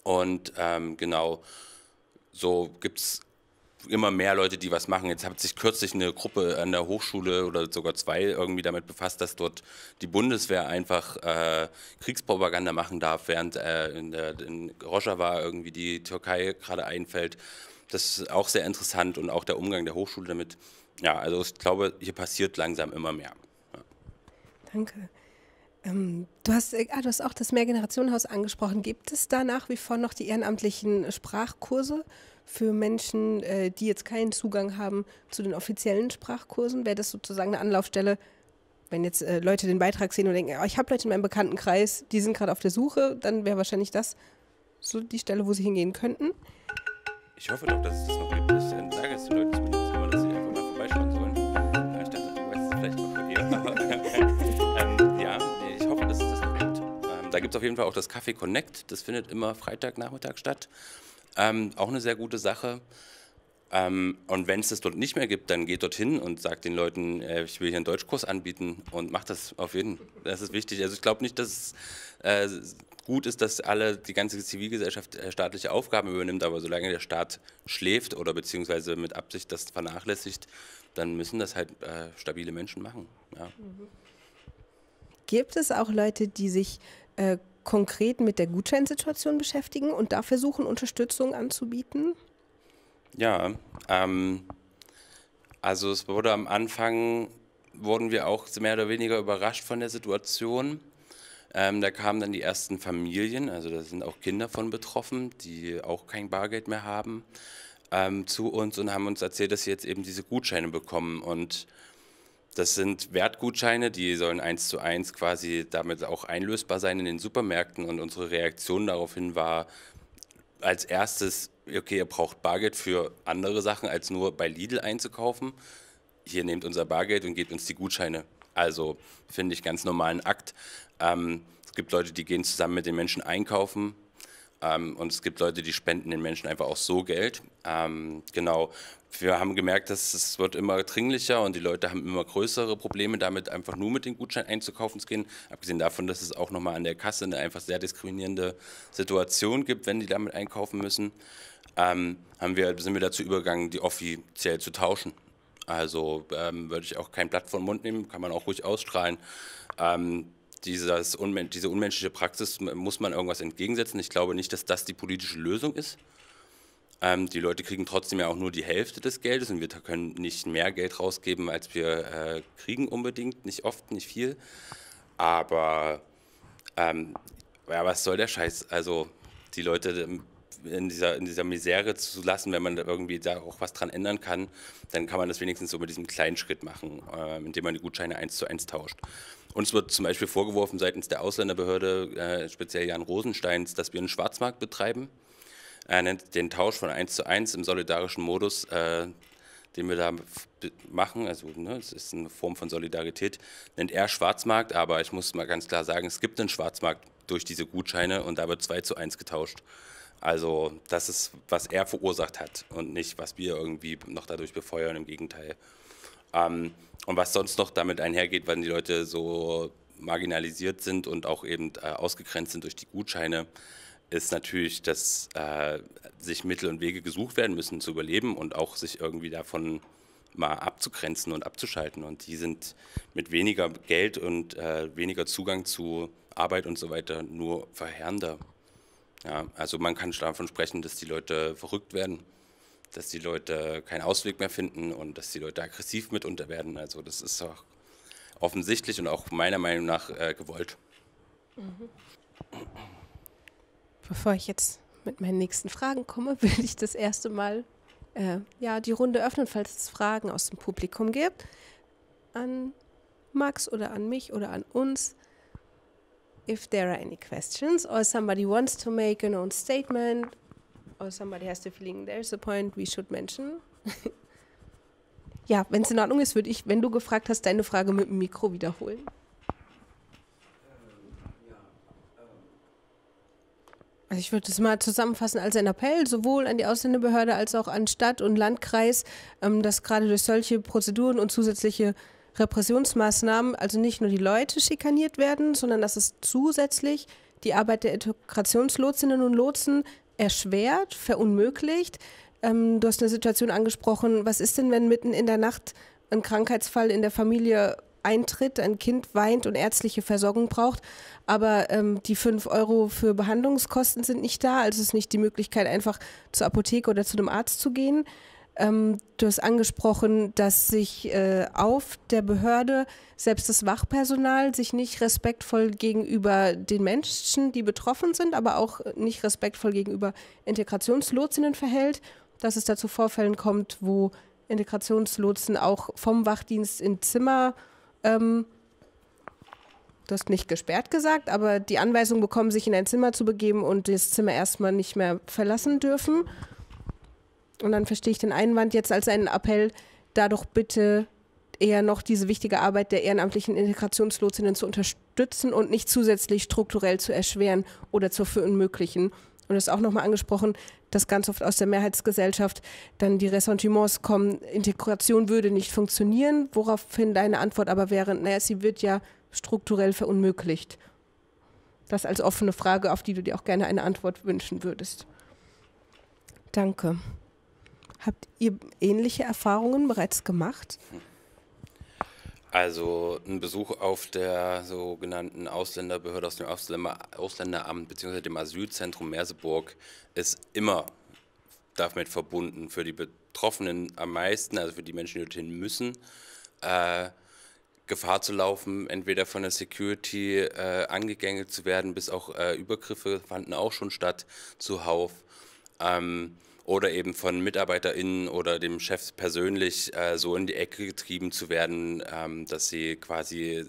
Und ähm, genau so gibt es immer mehr Leute, die was machen. Jetzt hat sich kürzlich eine Gruppe an der Hochschule oder sogar zwei irgendwie damit befasst, dass dort die Bundeswehr einfach äh, Kriegspropaganda machen darf, während äh, in, der, in Rojava irgendwie die Türkei gerade einfällt. Das ist auch sehr interessant und auch der Umgang der Hochschule damit. Ja, also ich glaube, hier passiert langsam immer mehr. Ja. Danke. Ähm, du, hast, äh, ah, du hast auch das Mehrgenerationenhaus angesprochen. Gibt es da nach wie vor noch die ehrenamtlichen Sprachkurse? für Menschen, äh, die jetzt keinen Zugang haben zu den offiziellen Sprachkursen? Wäre das sozusagen eine Anlaufstelle, wenn jetzt äh, Leute den Beitrag sehen und denken, oh, ich habe Leute in meinem Bekanntenkreis, die sind gerade auf der Suche, dann wäre wahrscheinlich das so die Stelle, wo sie hingehen könnten. Ich hoffe doch, dass es das noch gibt. Ich sage es den Leuten zumindest immer, dass sie einfach mal vorbeischauen sollen. Ich dachte, du weißt es vielleicht noch eher. (laughs) ähm, ja, ich hoffe, dass es das noch gibt. Ähm, da gibt es auf jeden Fall auch das Café Connect. Das findet immer Freitagnachmittag statt. Ähm, auch eine sehr gute Sache. Ähm, und wenn es das dort nicht mehr gibt, dann geht dorthin und sagt den Leuten, äh, ich will hier einen Deutschkurs anbieten und macht das auf jeden Fall. Das ist wichtig. Also ich glaube nicht, dass es äh, gut ist, dass alle die ganze Zivilgesellschaft äh, staatliche Aufgaben übernimmt, aber solange der Staat schläft oder beziehungsweise mit Absicht das vernachlässigt, dann müssen das halt äh, stabile Menschen machen. Ja. Gibt es auch Leute, die sich äh, konkret mit der Gutscheinsituation beschäftigen und da versuchen, Unterstützung anzubieten? Ja, ähm, also es wurde am Anfang, wurden wir auch mehr oder weniger überrascht von der Situation. Ähm, da kamen dann die ersten Familien, also da sind auch Kinder von betroffen, die auch kein Bargeld mehr haben, ähm, zu uns und haben uns erzählt, dass sie jetzt eben diese Gutscheine bekommen. Und das sind Wertgutscheine, die sollen eins zu eins quasi damit auch einlösbar sein in den Supermärkten. Und unsere Reaktion daraufhin war als erstes, okay, ihr braucht Bargeld für andere Sachen als nur bei Lidl einzukaufen. Hier nehmt unser Bargeld und gebt uns die Gutscheine. Also finde ich ganz normalen Akt. Ähm, es gibt Leute, die gehen zusammen mit den Menschen einkaufen. Ähm, und es gibt Leute, die spenden den Menschen einfach auch so Geld. Ähm, genau wir haben gemerkt, dass es wird immer dringlicher und die Leute haben immer größere Probleme damit, einfach nur mit dem Gutschein einzukaufen zu gehen. Abgesehen davon, dass es auch nochmal an der Kasse eine einfach sehr diskriminierende Situation gibt, wenn die damit einkaufen müssen, ähm, haben wir, sind wir dazu übergegangen, die offiziell zu tauschen. Also ähm, würde ich auch kein Blatt vor den Mund nehmen, kann man auch ruhig ausstrahlen. Ähm, dieses, diese unmenschliche Praxis muss man irgendwas entgegensetzen. Ich glaube nicht, dass das die politische Lösung ist. Ähm, die Leute kriegen trotzdem ja auch nur die Hälfte des Geldes und wir können nicht mehr Geld rausgeben, als wir äh, kriegen unbedingt. Nicht oft, nicht viel. Aber ähm, ja, was soll der Scheiß? Also die Leute ähm, in dieser, in dieser Misere zu lassen, wenn man da irgendwie da auch was dran ändern kann, dann kann man das wenigstens so mit diesem kleinen Schritt machen, äh, indem man die Gutscheine eins zu eins tauscht. Uns wird zum Beispiel vorgeworfen seitens der Ausländerbehörde, äh, speziell Jan Rosensteins, dass wir einen Schwarzmarkt betreiben. Er nennt den Tausch von 1 zu 1 im solidarischen Modus, äh, den wir da machen, also ne, es ist eine Form von Solidarität, nennt er Schwarzmarkt, aber ich muss mal ganz klar sagen, es gibt einen Schwarzmarkt durch diese Gutscheine und da wird 2 zu 1 getauscht. Also das ist, was er verursacht hat und nicht, was wir irgendwie noch dadurch befeuern, im Gegenteil. Ähm, und was sonst noch damit einhergeht, wenn die Leute so marginalisiert sind und auch eben äh, ausgegrenzt sind durch die Gutscheine, ist natürlich, dass äh, sich Mittel und Wege gesucht werden müssen zu überleben und auch sich irgendwie davon mal abzugrenzen und abzuschalten. Und die sind mit weniger Geld und äh, weniger Zugang zu Arbeit und so weiter nur verheerender. Ja, also man kann davon sprechen, dass die Leute verrückt werden, dass die Leute keinen Ausweg mehr finden und dass die Leute aggressiv mitunter werden. Also das ist auch offensichtlich und auch meiner Meinung nach äh, gewollt. Mhm. Bevor ich jetzt mit meinen nächsten Fragen komme, (laughs) will ich das erste Mal äh, ja, die Runde öffnen, falls es Fragen aus dem Publikum gibt. An Max oder an mich oder an uns. If there are any questions or somebody wants to make an own statement or somebody has the feeling there's a point we should mention. (laughs) ja, wenn es in Ordnung ist, würde ich, wenn du gefragt hast, deine Frage mit dem Mikro wiederholen. Also ich würde das mal zusammenfassen als ein Appell, sowohl an die Ausländerbehörde als auch an Stadt und Landkreis, ähm, dass gerade durch solche Prozeduren und zusätzliche Repressionsmaßnahmen also nicht nur die Leute schikaniert werden, sondern dass es zusätzlich die Arbeit der Integrationslotsinnen und Lotsen erschwert, verunmöglicht. Ähm, du hast eine Situation angesprochen, was ist denn, wenn mitten in der Nacht ein Krankheitsfall in der Familie eintritt, ein Kind weint und ärztliche Versorgung braucht, aber ähm, die 5 Euro für Behandlungskosten sind nicht da, also ist nicht die Möglichkeit, einfach zur Apotheke oder zu einem Arzt zu gehen. Ähm, du hast angesprochen, dass sich äh, auf der Behörde selbst das Wachpersonal sich nicht respektvoll gegenüber den Menschen, die betroffen sind, aber auch nicht respektvoll gegenüber Integrationslotsinnen verhält, dass es dazu Vorfällen kommt, wo Integrationslotsen auch vom Wachdienst in Zimmer ähm, du hast nicht gesperrt gesagt, aber die Anweisung bekommen, sich in ein Zimmer zu begeben und das Zimmer erstmal nicht mehr verlassen dürfen. Und dann verstehe ich den Einwand jetzt als einen Appell, da doch bitte eher noch diese wichtige Arbeit der ehrenamtlichen Integrationslotsinnen zu unterstützen und nicht zusätzlich strukturell zu erschweren oder zu verunmöglichen und das ist auch nochmal angesprochen, dass ganz oft aus der Mehrheitsgesellschaft dann die Ressentiments kommen, Integration würde nicht funktionieren, woraufhin deine Antwort aber wäre, naja, sie wird ja strukturell verunmöglicht. Das als offene Frage, auf die du dir auch gerne eine Antwort wünschen würdest. Danke. Habt ihr ähnliche Erfahrungen bereits gemacht? Also ein Besuch auf der sogenannten Ausländerbehörde aus dem Ausländeramt bzw. dem Asylzentrum Merseburg ist immer damit verbunden für die Betroffenen am meisten, also für die Menschen, die dorthin müssen, äh, Gefahr zu laufen, entweder von der Security äh, angegängelt zu werden, bis auch äh, Übergriffe fanden auch schon statt zuhauf. Ähm, oder eben von MitarbeiterInnen oder dem Chef persönlich äh, so in die Ecke getrieben zu werden, ähm, dass sie quasi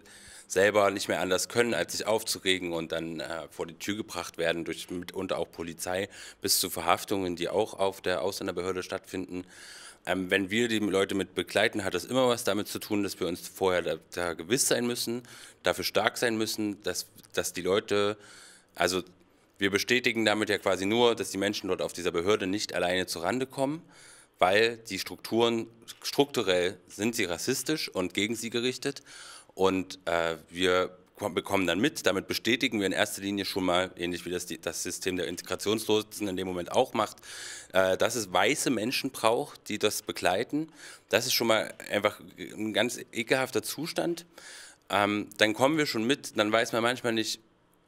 selber nicht mehr anders können, als sich aufzuregen und dann äh, vor die Tür gebracht werden durch mitunter auch Polizei bis zu Verhaftungen, die auch auf der Ausländerbehörde stattfinden. Ähm, wenn wir die Leute mit begleiten, hat das immer was damit zu tun, dass wir uns vorher da, da gewiss sein müssen, dafür stark sein müssen, dass, dass die Leute, also wir bestätigen damit ja quasi nur, dass die Menschen dort auf dieser Behörde nicht alleine zurande kommen, weil die Strukturen strukturell sind sie rassistisch und gegen sie gerichtet. Und äh, wir bekommen dann mit, damit bestätigen wir in erster Linie schon mal, ähnlich wie das, das System der Integrationslosen in dem Moment auch macht, äh, dass es weiße Menschen braucht, die das begleiten. Das ist schon mal einfach ein ganz ekelhafter Zustand. Ähm, dann kommen wir schon mit, dann weiß man manchmal nicht,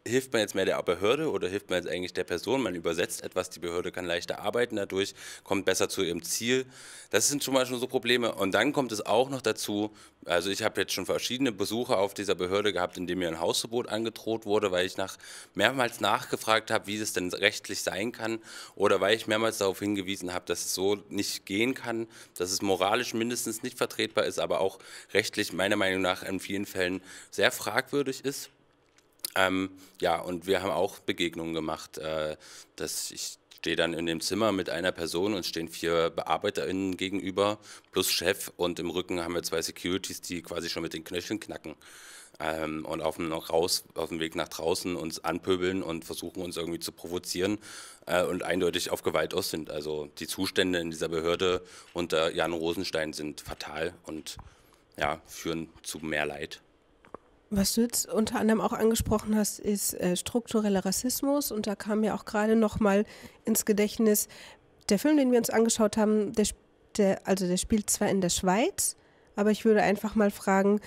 hilft man jetzt mehr der Behörde oder hilft man jetzt eigentlich der Person? Man übersetzt etwas, die Behörde kann leichter arbeiten dadurch, kommt besser zu ihrem Ziel. Das sind schon mal schon so Probleme. Und dann kommt es auch noch dazu, also ich habe jetzt schon verschiedene Besuche auf dieser Behörde gehabt, in dem mir ein Hausverbot angedroht wurde, weil ich nach, mehrmals nachgefragt habe, wie das denn rechtlich sein kann oder weil ich mehrmals darauf hingewiesen habe, dass es so nicht gehen kann, dass es moralisch mindestens nicht vertretbar ist, aber auch rechtlich meiner Meinung nach in vielen Fällen sehr fragwürdig ist. Ähm, ja, und wir haben auch Begegnungen gemacht, äh, dass ich stehe dann in dem Zimmer mit einer Person und stehen vier BearbeiterInnen gegenüber, plus Chef und im Rücken haben wir zwei Securities, die quasi schon mit den Knöcheln knacken. Ähm, und auf dem, raus, auf dem Weg nach draußen uns anpöbeln und versuchen uns irgendwie zu provozieren äh, und eindeutig auf Gewalt aus sind. Also die Zustände in dieser Behörde unter Jan Rosenstein sind fatal und ja, führen zu mehr Leid. Was du jetzt unter anderem auch angesprochen hast, ist äh, struktureller Rassismus. Und da kam mir auch gerade nochmal ins Gedächtnis, der Film, den wir uns angeschaut haben, der, der, also der spielt zwar in der Schweiz, aber ich würde einfach mal fragen,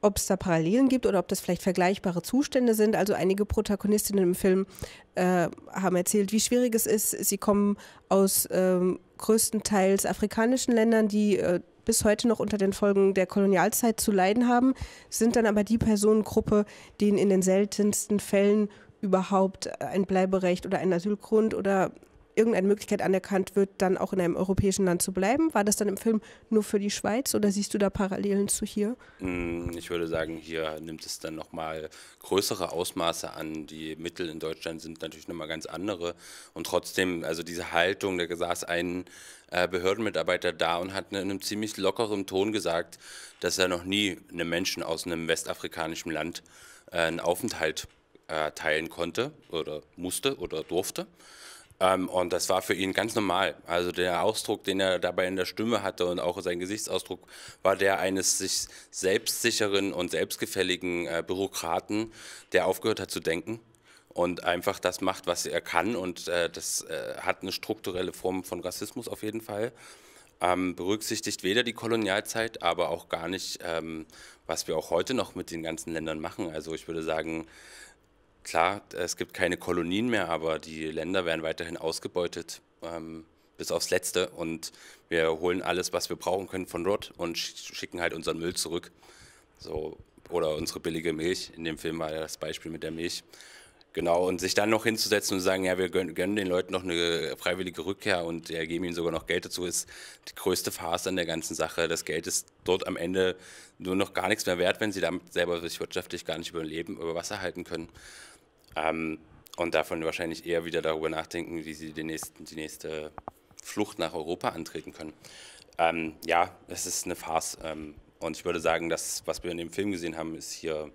ob es da Parallelen gibt oder ob das vielleicht vergleichbare Zustände sind. Also einige Protagonistinnen im Film äh, haben erzählt, wie schwierig es ist. Sie kommen aus ähm, größtenteils afrikanischen Ländern, die äh, bis heute noch unter den Folgen der Kolonialzeit zu leiden haben, sind dann aber die Personengruppe, denen in den seltensten Fällen überhaupt ein Bleiberecht oder ein Asylgrund oder irgendeine Möglichkeit anerkannt wird, dann auch in einem europäischen Land zu bleiben? War das dann im Film nur für die Schweiz oder siehst du da Parallelen zu hier? Mm, ich würde sagen, hier nimmt es dann nochmal größere Ausmaße an. Die Mittel in Deutschland sind natürlich nochmal ganz andere und trotzdem, also diese Haltung, da saß ein äh, Behördenmitarbeiter da und hat in einem ziemlich lockeren Ton gesagt, dass er noch nie einem Menschen aus einem westafrikanischen Land äh, einen Aufenthalt äh, teilen konnte oder musste oder durfte. Ähm, und das war für ihn ganz normal. Also der Ausdruck, den er dabei in der Stimme hatte und auch sein Gesichtsausdruck war der eines sich selbstsicheren und selbstgefälligen äh, Bürokraten, der aufgehört hat zu denken und einfach das macht, was er kann. Und äh, das äh, hat eine strukturelle Form von Rassismus auf jeden Fall. Ähm, berücksichtigt weder die Kolonialzeit, aber auch gar nicht, ähm, was wir auch heute noch mit den ganzen Ländern machen. Also ich würde sagen, klar, es gibt keine Kolonien mehr, aber die Länder werden weiterhin ausgebeutet ähm, bis aufs Letzte und wir holen alles, was wir brauchen können von dort und schicken halt unseren Müll zurück. So, oder unsere billige Milch. In dem Film war ja das Beispiel mit der Milch. Genau, und sich dann noch hinzusetzen und sagen, ja, wir gönnen, den Leuten noch eine freiwillige Rückkehr und ja, geben ihnen sogar noch Geld dazu, ist die größte Farce an der ganzen Sache. Das Geld ist dort am Ende nur noch gar nichts mehr wert, wenn sie damit selber sich wirtschaftlich gar nicht überleben, über Wasser halten können. Ähm, und davon wahrscheinlich eher wieder darüber nachdenken, wie sie den nächsten, die nächste Flucht nach Europa antreten können. Ähm, ja, es ist eine Farce. Ähm, und ich würde sagen, das, was wir in dem Film gesehen haben, ist hier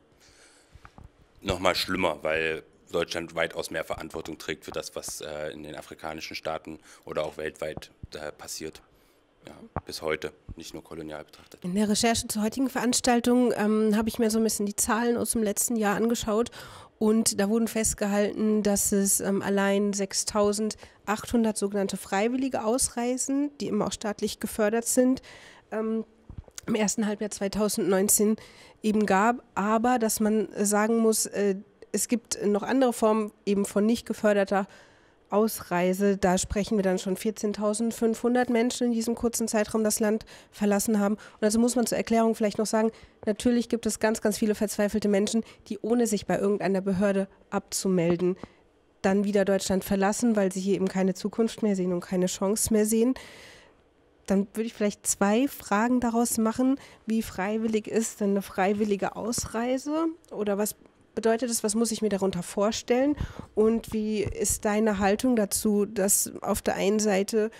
nochmal schlimmer, weil Deutschland weitaus mehr Verantwortung trägt für das, was äh, in den afrikanischen Staaten oder auch weltweit äh, passiert. Ja, bis heute, nicht nur kolonial betrachtet. In der Recherche zur heutigen Veranstaltung ähm, habe ich mir so ein bisschen die Zahlen aus dem letzten Jahr angeschaut und da wurden festgehalten, dass es ähm, allein 6.800 sogenannte Freiwillige ausreisen, die immer auch staatlich gefördert sind, ähm, im ersten Halbjahr 2019 eben gab. Aber dass man sagen muss, äh, es gibt noch andere Formen eben von nicht geförderter äh, Ausreise, da sprechen wir dann schon 14.500 Menschen in diesem kurzen Zeitraum das Land verlassen haben. Und also muss man zur Erklärung vielleicht noch sagen, natürlich gibt es ganz, ganz viele verzweifelte Menschen, die ohne sich bei irgendeiner Behörde abzumelden, dann wieder Deutschland verlassen, weil sie hier eben keine Zukunft mehr sehen und keine Chance mehr sehen. Dann würde ich vielleicht zwei Fragen daraus machen, wie freiwillig ist denn eine freiwillige Ausreise oder was bedeutet es, was muss ich mir darunter vorstellen und wie ist deine Haltung dazu, dass auf der einen Seite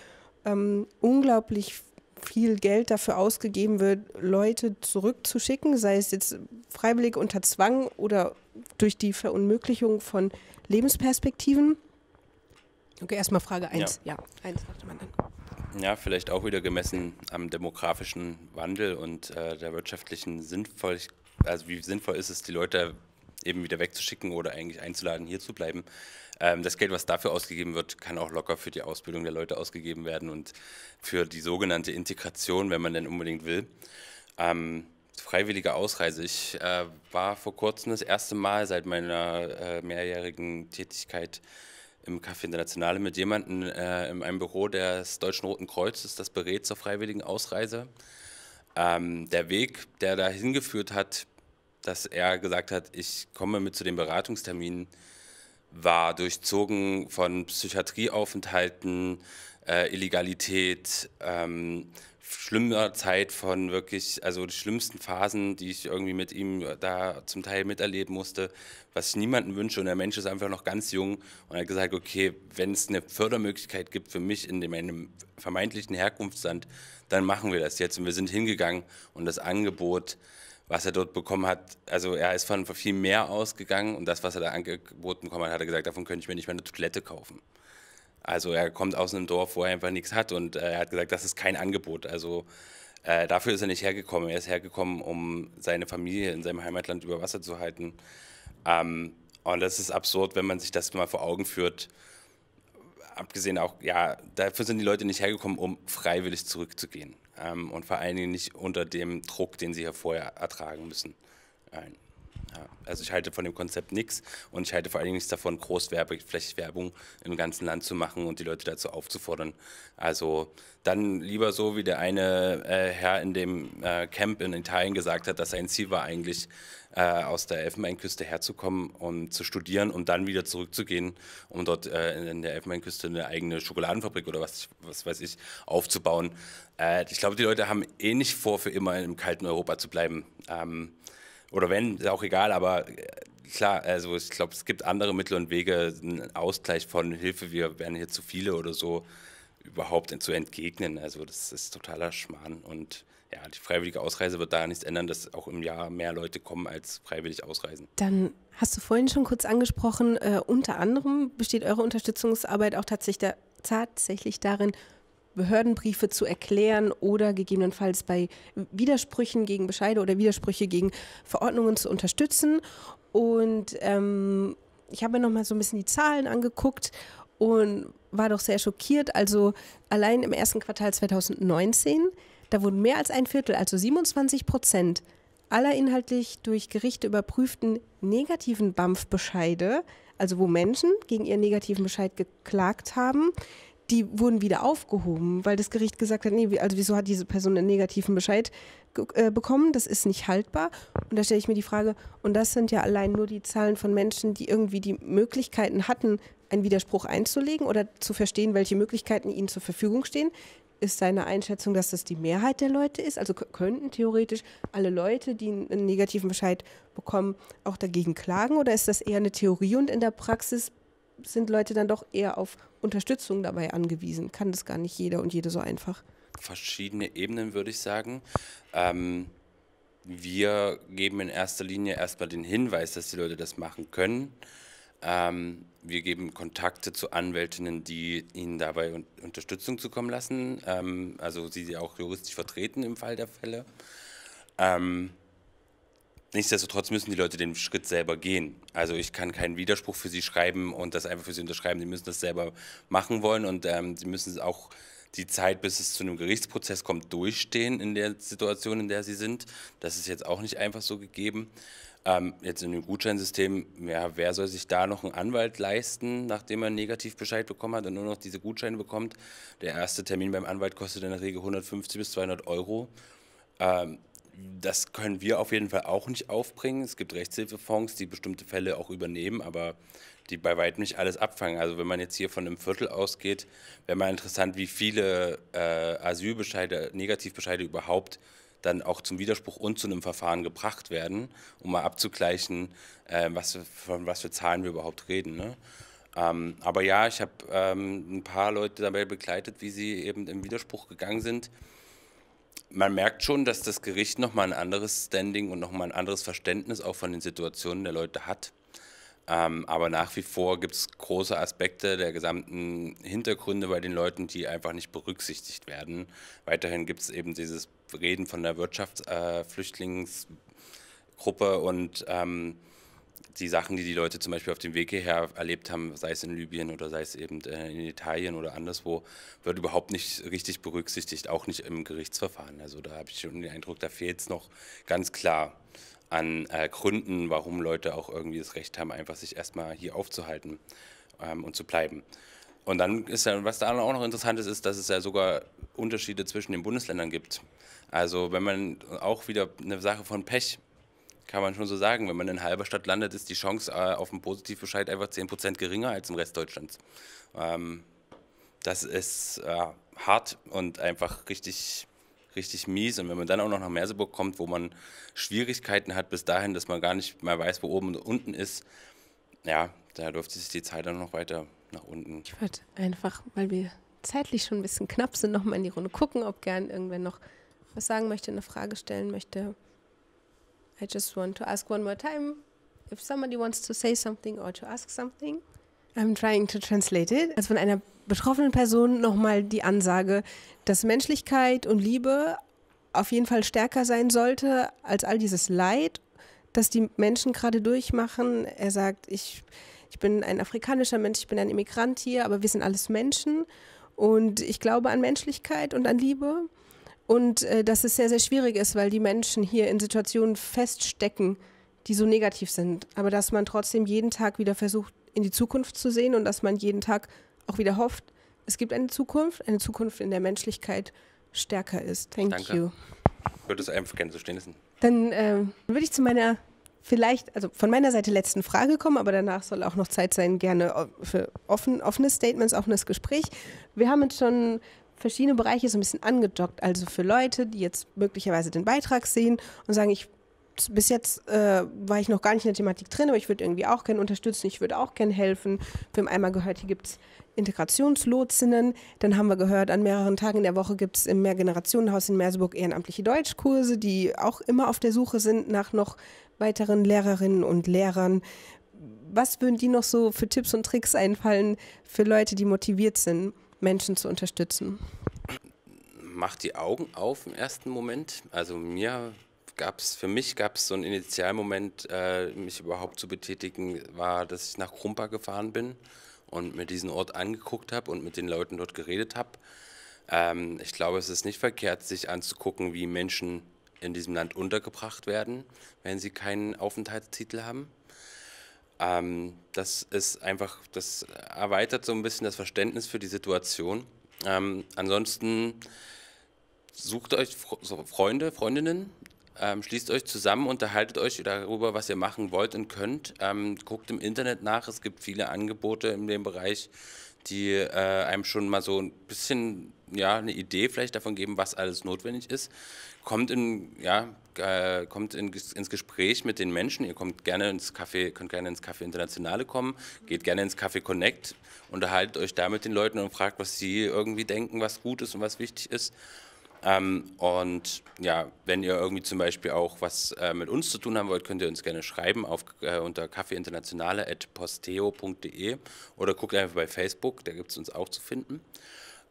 ähm, unglaublich viel Geld dafür ausgegeben wird, Leute zurückzuschicken, sei es jetzt freiwillig unter Zwang oder durch die Verunmöglichung von Lebensperspektiven? Okay, erstmal Frage 1. Ja. ja, eins nach dem anderen. Ja, vielleicht auch wieder gemessen am demografischen Wandel und äh, der wirtschaftlichen Sinnvoll, also wie sinnvoll ist es, die Leute eben wieder wegzuschicken oder eigentlich einzuladen, hier zu bleiben. Ähm, das Geld, was dafür ausgegeben wird, kann auch locker für die Ausbildung der Leute ausgegeben werden und für die sogenannte Integration, wenn man denn unbedingt will. Ähm, freiwillige Ausreise. Ich äh, war vor kurzem das erste Mal seit meiner äh, mehrjährigen Tätigkeit im Café Internationale mit jemandem äh, in einem Büro des Deutschen Roten Kreuzes, das berät zur freiwilligen Ausreise. Ähm, der Weg, der da hingeführt hat, dass er gesagt hat, ich komme mit zu den Beratungsterminen, war durchzogen von Psychiatrieaufenthalten, äh, Illegalität, ähm, schlimmer Zeit von wirklich, also die schlimmsten Phasen, die ich irgendwie mit ihm äh, da zum Teil miterleben musste, was ich niemandem wünsche. Und der Mensch ist einfach noch ganz jung und hat gesagt, okay, wenn es eine Fördermöglichkeit gibt für mich in meinem vermeintlichen Herkunftsland, dann machen wir das jetzt. Und wir sind hingegangen und das Angebot was er dort bekommen hat, also er ist von viel mehr ausgegangen und das, was er da angeboten bekommen hat, hat er gesagt, davon könnte ich mir nicht mal eine Toilette kaufen. Also er kommt aus einem Dorf, wo er einfach nichts hat und äh, er hat gesagt, das ist kein Angebot. Also äh, dafür ist er nicht hergekommen. Er ist hergekommen, um seine Familie in seinem Heimatland über Wasser zu halten. Ähm, und das ist absurd, wenn man sich das mal vor Augen führt. Abgesehen auch, ja, dafür sind die Leute nicht hergekommen, um freiwillig zurückzugehen. Ähm, und vor allen Dingen nicht unter dem Druck, den sie ja vorher ertragen müssen. Ein. Ja, also ich halte von dem Konzept nichts und ich halte vor allen Dingen nichts davon, Großwerbeflächwerbung im ganzen Land zu machen und die Leute dazu aufzufordern. Also dann lieber so, wie der eine äh, Herr in dem äh, Camp in Italien gesagt hat, dass sein Ziel war eigentlich, äh, aus der Elfenbeinküste herzukommen und zu studieren, und dann wieder zurückzugehen, um dort in, äh, in, der Elfenbeinküste eine eigene Schokoladenfabrik oder was, was weiß ich aufzubauen. Äh, ich glaube, die Leute haben eh nicht vor, für immer im kalten Europa zu bleiben. Ähm, oder wenn, ist auch egal, aber äh, klar, also ich glaube, es gibt andere Mittel und Wege, einen Ausgleich von Hilfe, wir werden hier zu viele oder so, überhaupt zu entgegnen. Also das ist totaler Schmarrn und ja, die freiwillige Ausreise wird daran nichts ändern, dass auch im Jahr mehr Leute kommen, als freiwillig ausreisen. Dann hast du vorhin schon kurz angesprochen, äh, unter anderem besteht eure Unterstützungsarbeit auch tatsächlich, da, tatsächlich darin, Behördenbriefe zu erklären oder gegebenenfalls bei Widersprüchen gegen Bescheide oder Widersprüche gegen Verordnungen zu unterstützen. Und ähm, ich habe mir nochmal so ein bisschen die Zahlen angeguckt und war doch sehr schockiert. Also allein im ersten Quartal 2019, da wurden mehr als ein Viertel, also 27 Prozent aller inhaltlich durch Gerichte überprüften negativen BAMF-Bescheide, also wo Menschen gegen ihren negativen Bescheid geklagt haben, die wurden wieder aufgehoben, weil das Gericht gesagt hat, nee, also wieso hat diese Person einen negativen Bescheid äh, bekommen? Das ist nicht haltbar. Und da stelle ich mir die Frage, und das sind ja allein nur die Zahlen von Menschen, die irgendwie die Möglichkeiten hatten, einen Widerspruch einzulegen oder zu verstehen, welche Möglichkeiten ihnen zur Verfügung stehen. Ist seine Einschätzung, dass das die Mehrheit der Leute ist? Also könnten theoretisch alle Leute, die einen negativen Bescheid bekommen, auch dagegen klagen? Oder ist das eher eine Theorie und in der Praxis sind Leute dann doch eher auf Unterstützung dabei angewiesen. Kann das gar nicht jeder und jede so einfach. Verschiedene Ebenen, würde ich sagen. Ähm, wir geben in erster Linie erstmal den Hinweis, dass die Leute das machen können. Ähm, wir geben Kontakte zu Anwältinnen, die ihnen dabei un Unterstützung zukommen lassen, ähm, also sie auch juristisch vertreten im Fall der Fälle. Ähm, Nichtsdestotrotz müssen die Leute den Schritt selber gehen. Also ich kann keinen Widerspruch für sie schreiben und das einfach für sie unterschreiben. Sie müssen das selber machen wollen und ähm, sie müssen auch die Zeit, bis es zu einem Gerichtsprozess kommt, durchstehen in der Situation, in der sie sind. Das ist jetzt auch nicht einfach so gegeben. Ähm, jetzt in dem Gutscheinsystem, ja, wer soll sich da noch einen Anwalt leisten, nachdem er einen Negativbescheid bekommen hat und nur noch diese Gutscheine bekommt? Der erste Termin beim Anwalt kostet in der Regel 150 bis 200 Euro. Ähm, das können wir auf jeden Fall auch nicht aufbringen. Es gibt Rechtshilfefonds, die bestimmte Fälle auch übernehmen, aber die bei weitem nicht alles abfangen. Also wenn man jetzt hier von einem Viertel ausgeht, wäre mal interessant, wie viele äh, Asylbescheide, Negativbescheide überhaupt dann auch zum Widerspruch und zu einem Verfahren gebracht werden, um mal abzugleichen, äh, was, von was für Zahlen wir überhaupt reden. Ne? Ähm, aber ja, ich habe ähm, ein paar Leute dabei begleitet, wie sie eben im Widerspruch gegangen sind man merkt schon, dass das Gericht nochmal ein anderes Standing und nochmal ein anderes Verständnis auch von den Situationen der Leute hat. Ähm, aber nach wie vor gibt es große Aspekte der gesamten Hintergründe bei den Leuten, die einfach nicht berücksichtigt werden. Weiterhin gibt es eben dieses Reden von der Wirtschaftsflüchtlingsgruppe äh, und ähm, die Sachen, die die Leute zum Beispiel auf dem Weg hierher erlebt haben, sei es in Libyen oder sei es eben äh, in Italien oder anderswo, wird überhaupt nicht richtig berücksichtigt, auch nicht im Gerichtsverfahren. Also da habe ich schon den Eindruck, da fehlt es noch ganz klar an äh, Gründen, warum Leute auch irgendwie das Recht haben, einfach sich erstmal hier aufzuhalten ähm, und zu bleiben. Und dann ist ja, was da auch noch interessant ist, ist, dass es ja sogar Unterschiede zwischen den Bundesländern gibt. Also wenn man auch wieder eine Sache von Pech kann man schon so sagen. Wenn man in Halberstadt landet, ist die Chance äh, auf einen Positivbescheid einfach 10% geringer als im Rest Deutschlands. Ähm, das ist äh, hart und einfach richtig, richtig mies. Und wenn man dann auch noch nach Merseburg kommt, wo man Schwierigkeiten hat bis dahin, dass man gar nicht mehr weiß, wo oben und unten ist, ja, da dürfte sich die Zeit dann noch weiter nach unten. Ich würde einfach, weil wir zeitlich schon ein bisschen knapp sind, nochmal in die Runde gucken, ob gern irgendwer noch was sagen möchte, eine Frage stellen möchte. I just want to ask one more time if somebody wants to say something or to ask something. I'm trying to translate it. Also von einer betroffenen Person nochmal die Ansage, dass Menschlichkeit und Liebe auf jeden Fall stärker sein sollte als all dieses Leid, das die Menschen gerade durchmachen. Er sagt, ich, ich bin ein afrikanischer Mensch, ich bin ein Immigrant hier, aber wir sind alles Menschen und ich glaube an Menschlichkeit und an Liebe und äh, dass es sehr, sehr schwierig ist, weil die Menschen hier in Situationen feststecken, die so negativ sind. Aber dass man trotzdem jeden Tag wieder versucht, in die Zukunft zu sehen und dass man jeden Tag auch wieder hofft, es gibt eine Zukunft, eine Zukunft, in der Menschlichkeit stärker ist. Thank Danke. you. Ich würde es einfach gerne so stehen lassen. Dann äh, würde ich zu meiner vielleicht, also von meiner Seite letzten Frage kommen, aber danach soll auch noch Zeit sein, gerne für offen, offene Statements, offenes Gespräch. Wir haben jetzt schon verschiedene Bereiche so ein bisschen angedockt. Also für Leute, die jetzt möglicherweise den Beitrag sehen und sagen, ich bis jetzt äh, war ich noch gar nicht in der Thematik drin, aber ich würde irgendwie auch gerne unterstützen, ich würde auch gerne helfen. Wir haben einmal gehört, hier gibt es Integrationslotsinnen. Dann haben wir gehört, an mehreren Tagen in der Woche gibt es im Mehrgenerationenhaus in Merseburg ehrenamtliche Deutschkurse, die auch immer auf der Suche sind nach noch weiteren Lehrerinnen und Lehrern. Was würden die noch so für Tipps und Tricks einfallen für Leute, die motiviert sind? Menschen zu unterstützen? Macht die Augen auf im ersten Moment. Also mir gab es, für mich gab es so einen Initialmoment, äh, mich überhaupt zu betätigen, war, dass ich nach Krumpa gefahren bin und mir diesen Ort angeguckt habe und mit den Leuten dort geredet habe. Ähm, ich glaube, es ist nicht verkehrt, sich anzugucken, wie Menschen in diesem Land untergebracht werden, wenn sie keinen Aufenthaltstitel haben. Ähm, das ist einfach, das erweitert so ein bisschen das Verständnis für die Situation. Ähm, ansonsten sucht euch Freunde, Freundinnen, ähm, schließt euch zusammen, unterhaltet euch darüber, was ihr machen wollt und könnt. Ähm, guckt im Internet nach, es gibt viele Angebote in dem Bereich, die äh, einem schon mal so ein bisschen ja, eine Idee vielleicht davon geben, was alles notwendig ist. Kommt in, ja, äh, kommt in, ins Gespräch mit den Menschen. Ihr kommt gerne ins Café, könnt gerne ins Café Internationale kommen, geht gerne ins Café Connect, unterhaltet euch da mit den Leuten und fragt, was sie irgendwie denken, was gut ist und was wichtig ist. Ähm, und ja, wenn ihr irgendwie zum Beispiel auch was äh, mit uns zu tun haben wollt, könnt ihr uns gerne schreiben auf, äh, unter kaffeeinternationale.posteo.de oder guckt einfach bei Facebook, da gibt es uns auch zu finden.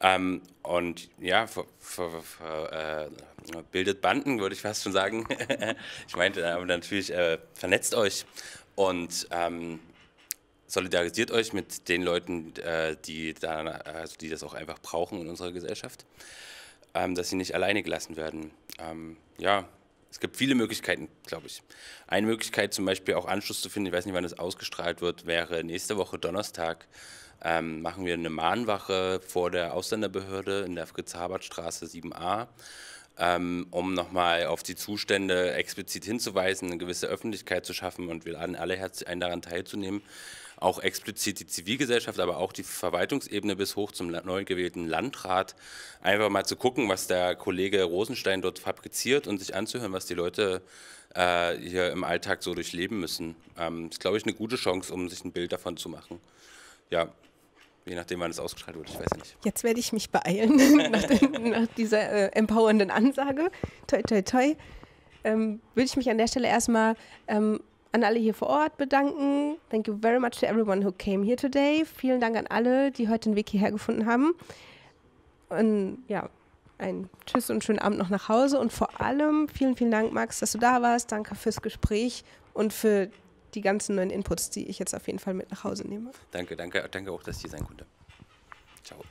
Ähm, und ja, ver, ver, ver, äh, bildet Banden, würde ich fast schon sagen. (laughs) ich meinte äh, natürlich, äh, vernetzt euch und ähm, solidarisiert euch mit den Leuten, äh, die, da, also die das auch einfach brauchen in unserer Gesellschaft, ähm, dass sie nicht alleine gelassen werden. Ähm, ja, es gibt viele Möglichkeiten, glaube ich. Eine Möglichkeit, zum Beispiel auch Anschluss zu finden, ich weiß nicht, wann das ausgestrahlt wird, wäre nächste Woche Donnerstag ähm, machen wir eine Mahnwache vor der Ausländerbehörde in der Fritz-Habert-Straße 7a, ähm, um nochmal auf die Zustände explizit hinzuweisen, eine gewisse Öffentlichkeit zu schaffen und wir laden alle herzlich ein, daran teilzunehmen. Auch explizit die Zivilgesellschaft, aber auch die Verwaltungsebene bis hoch zum neu gewählten Landrat, einfach mal zu gucken, was der Kollege Rosenstein dort fabriziert und sich anzuhören, was die Leute äh, hier im Alltag so durchleben müssen. Ähm, ist, glaube ich, eine gute Chance, um sich ein Bild davon zu machen. Ja, Je nachdem, wann es ausgeschaltet wird, ich weiß nicht. Jetzt werde ich mich beeilen (laughs) nach, den, nach, dieser äh, empowernden Ansage. Toi, toi, toi. Ähm, würde ich mich an der Stelle erstmal ähm, an alle hier vor Ort bedanken. Thank you very much to everyone who came here today. Vielen Dank an alle, die heute den Weg hierher gefunden haben. Und ja, ein Tschüss und schönen Abend noch nach Hause. Und vor allem vielen, vielen Dank, Max, dass du da warst. Danke fürs Gespräch und für die die ganzen neuen Inputs, die ich jetzt auf jeden Fall mit nach Hause nehme. Danke, danke, danke auch das sein konnte. Ciao.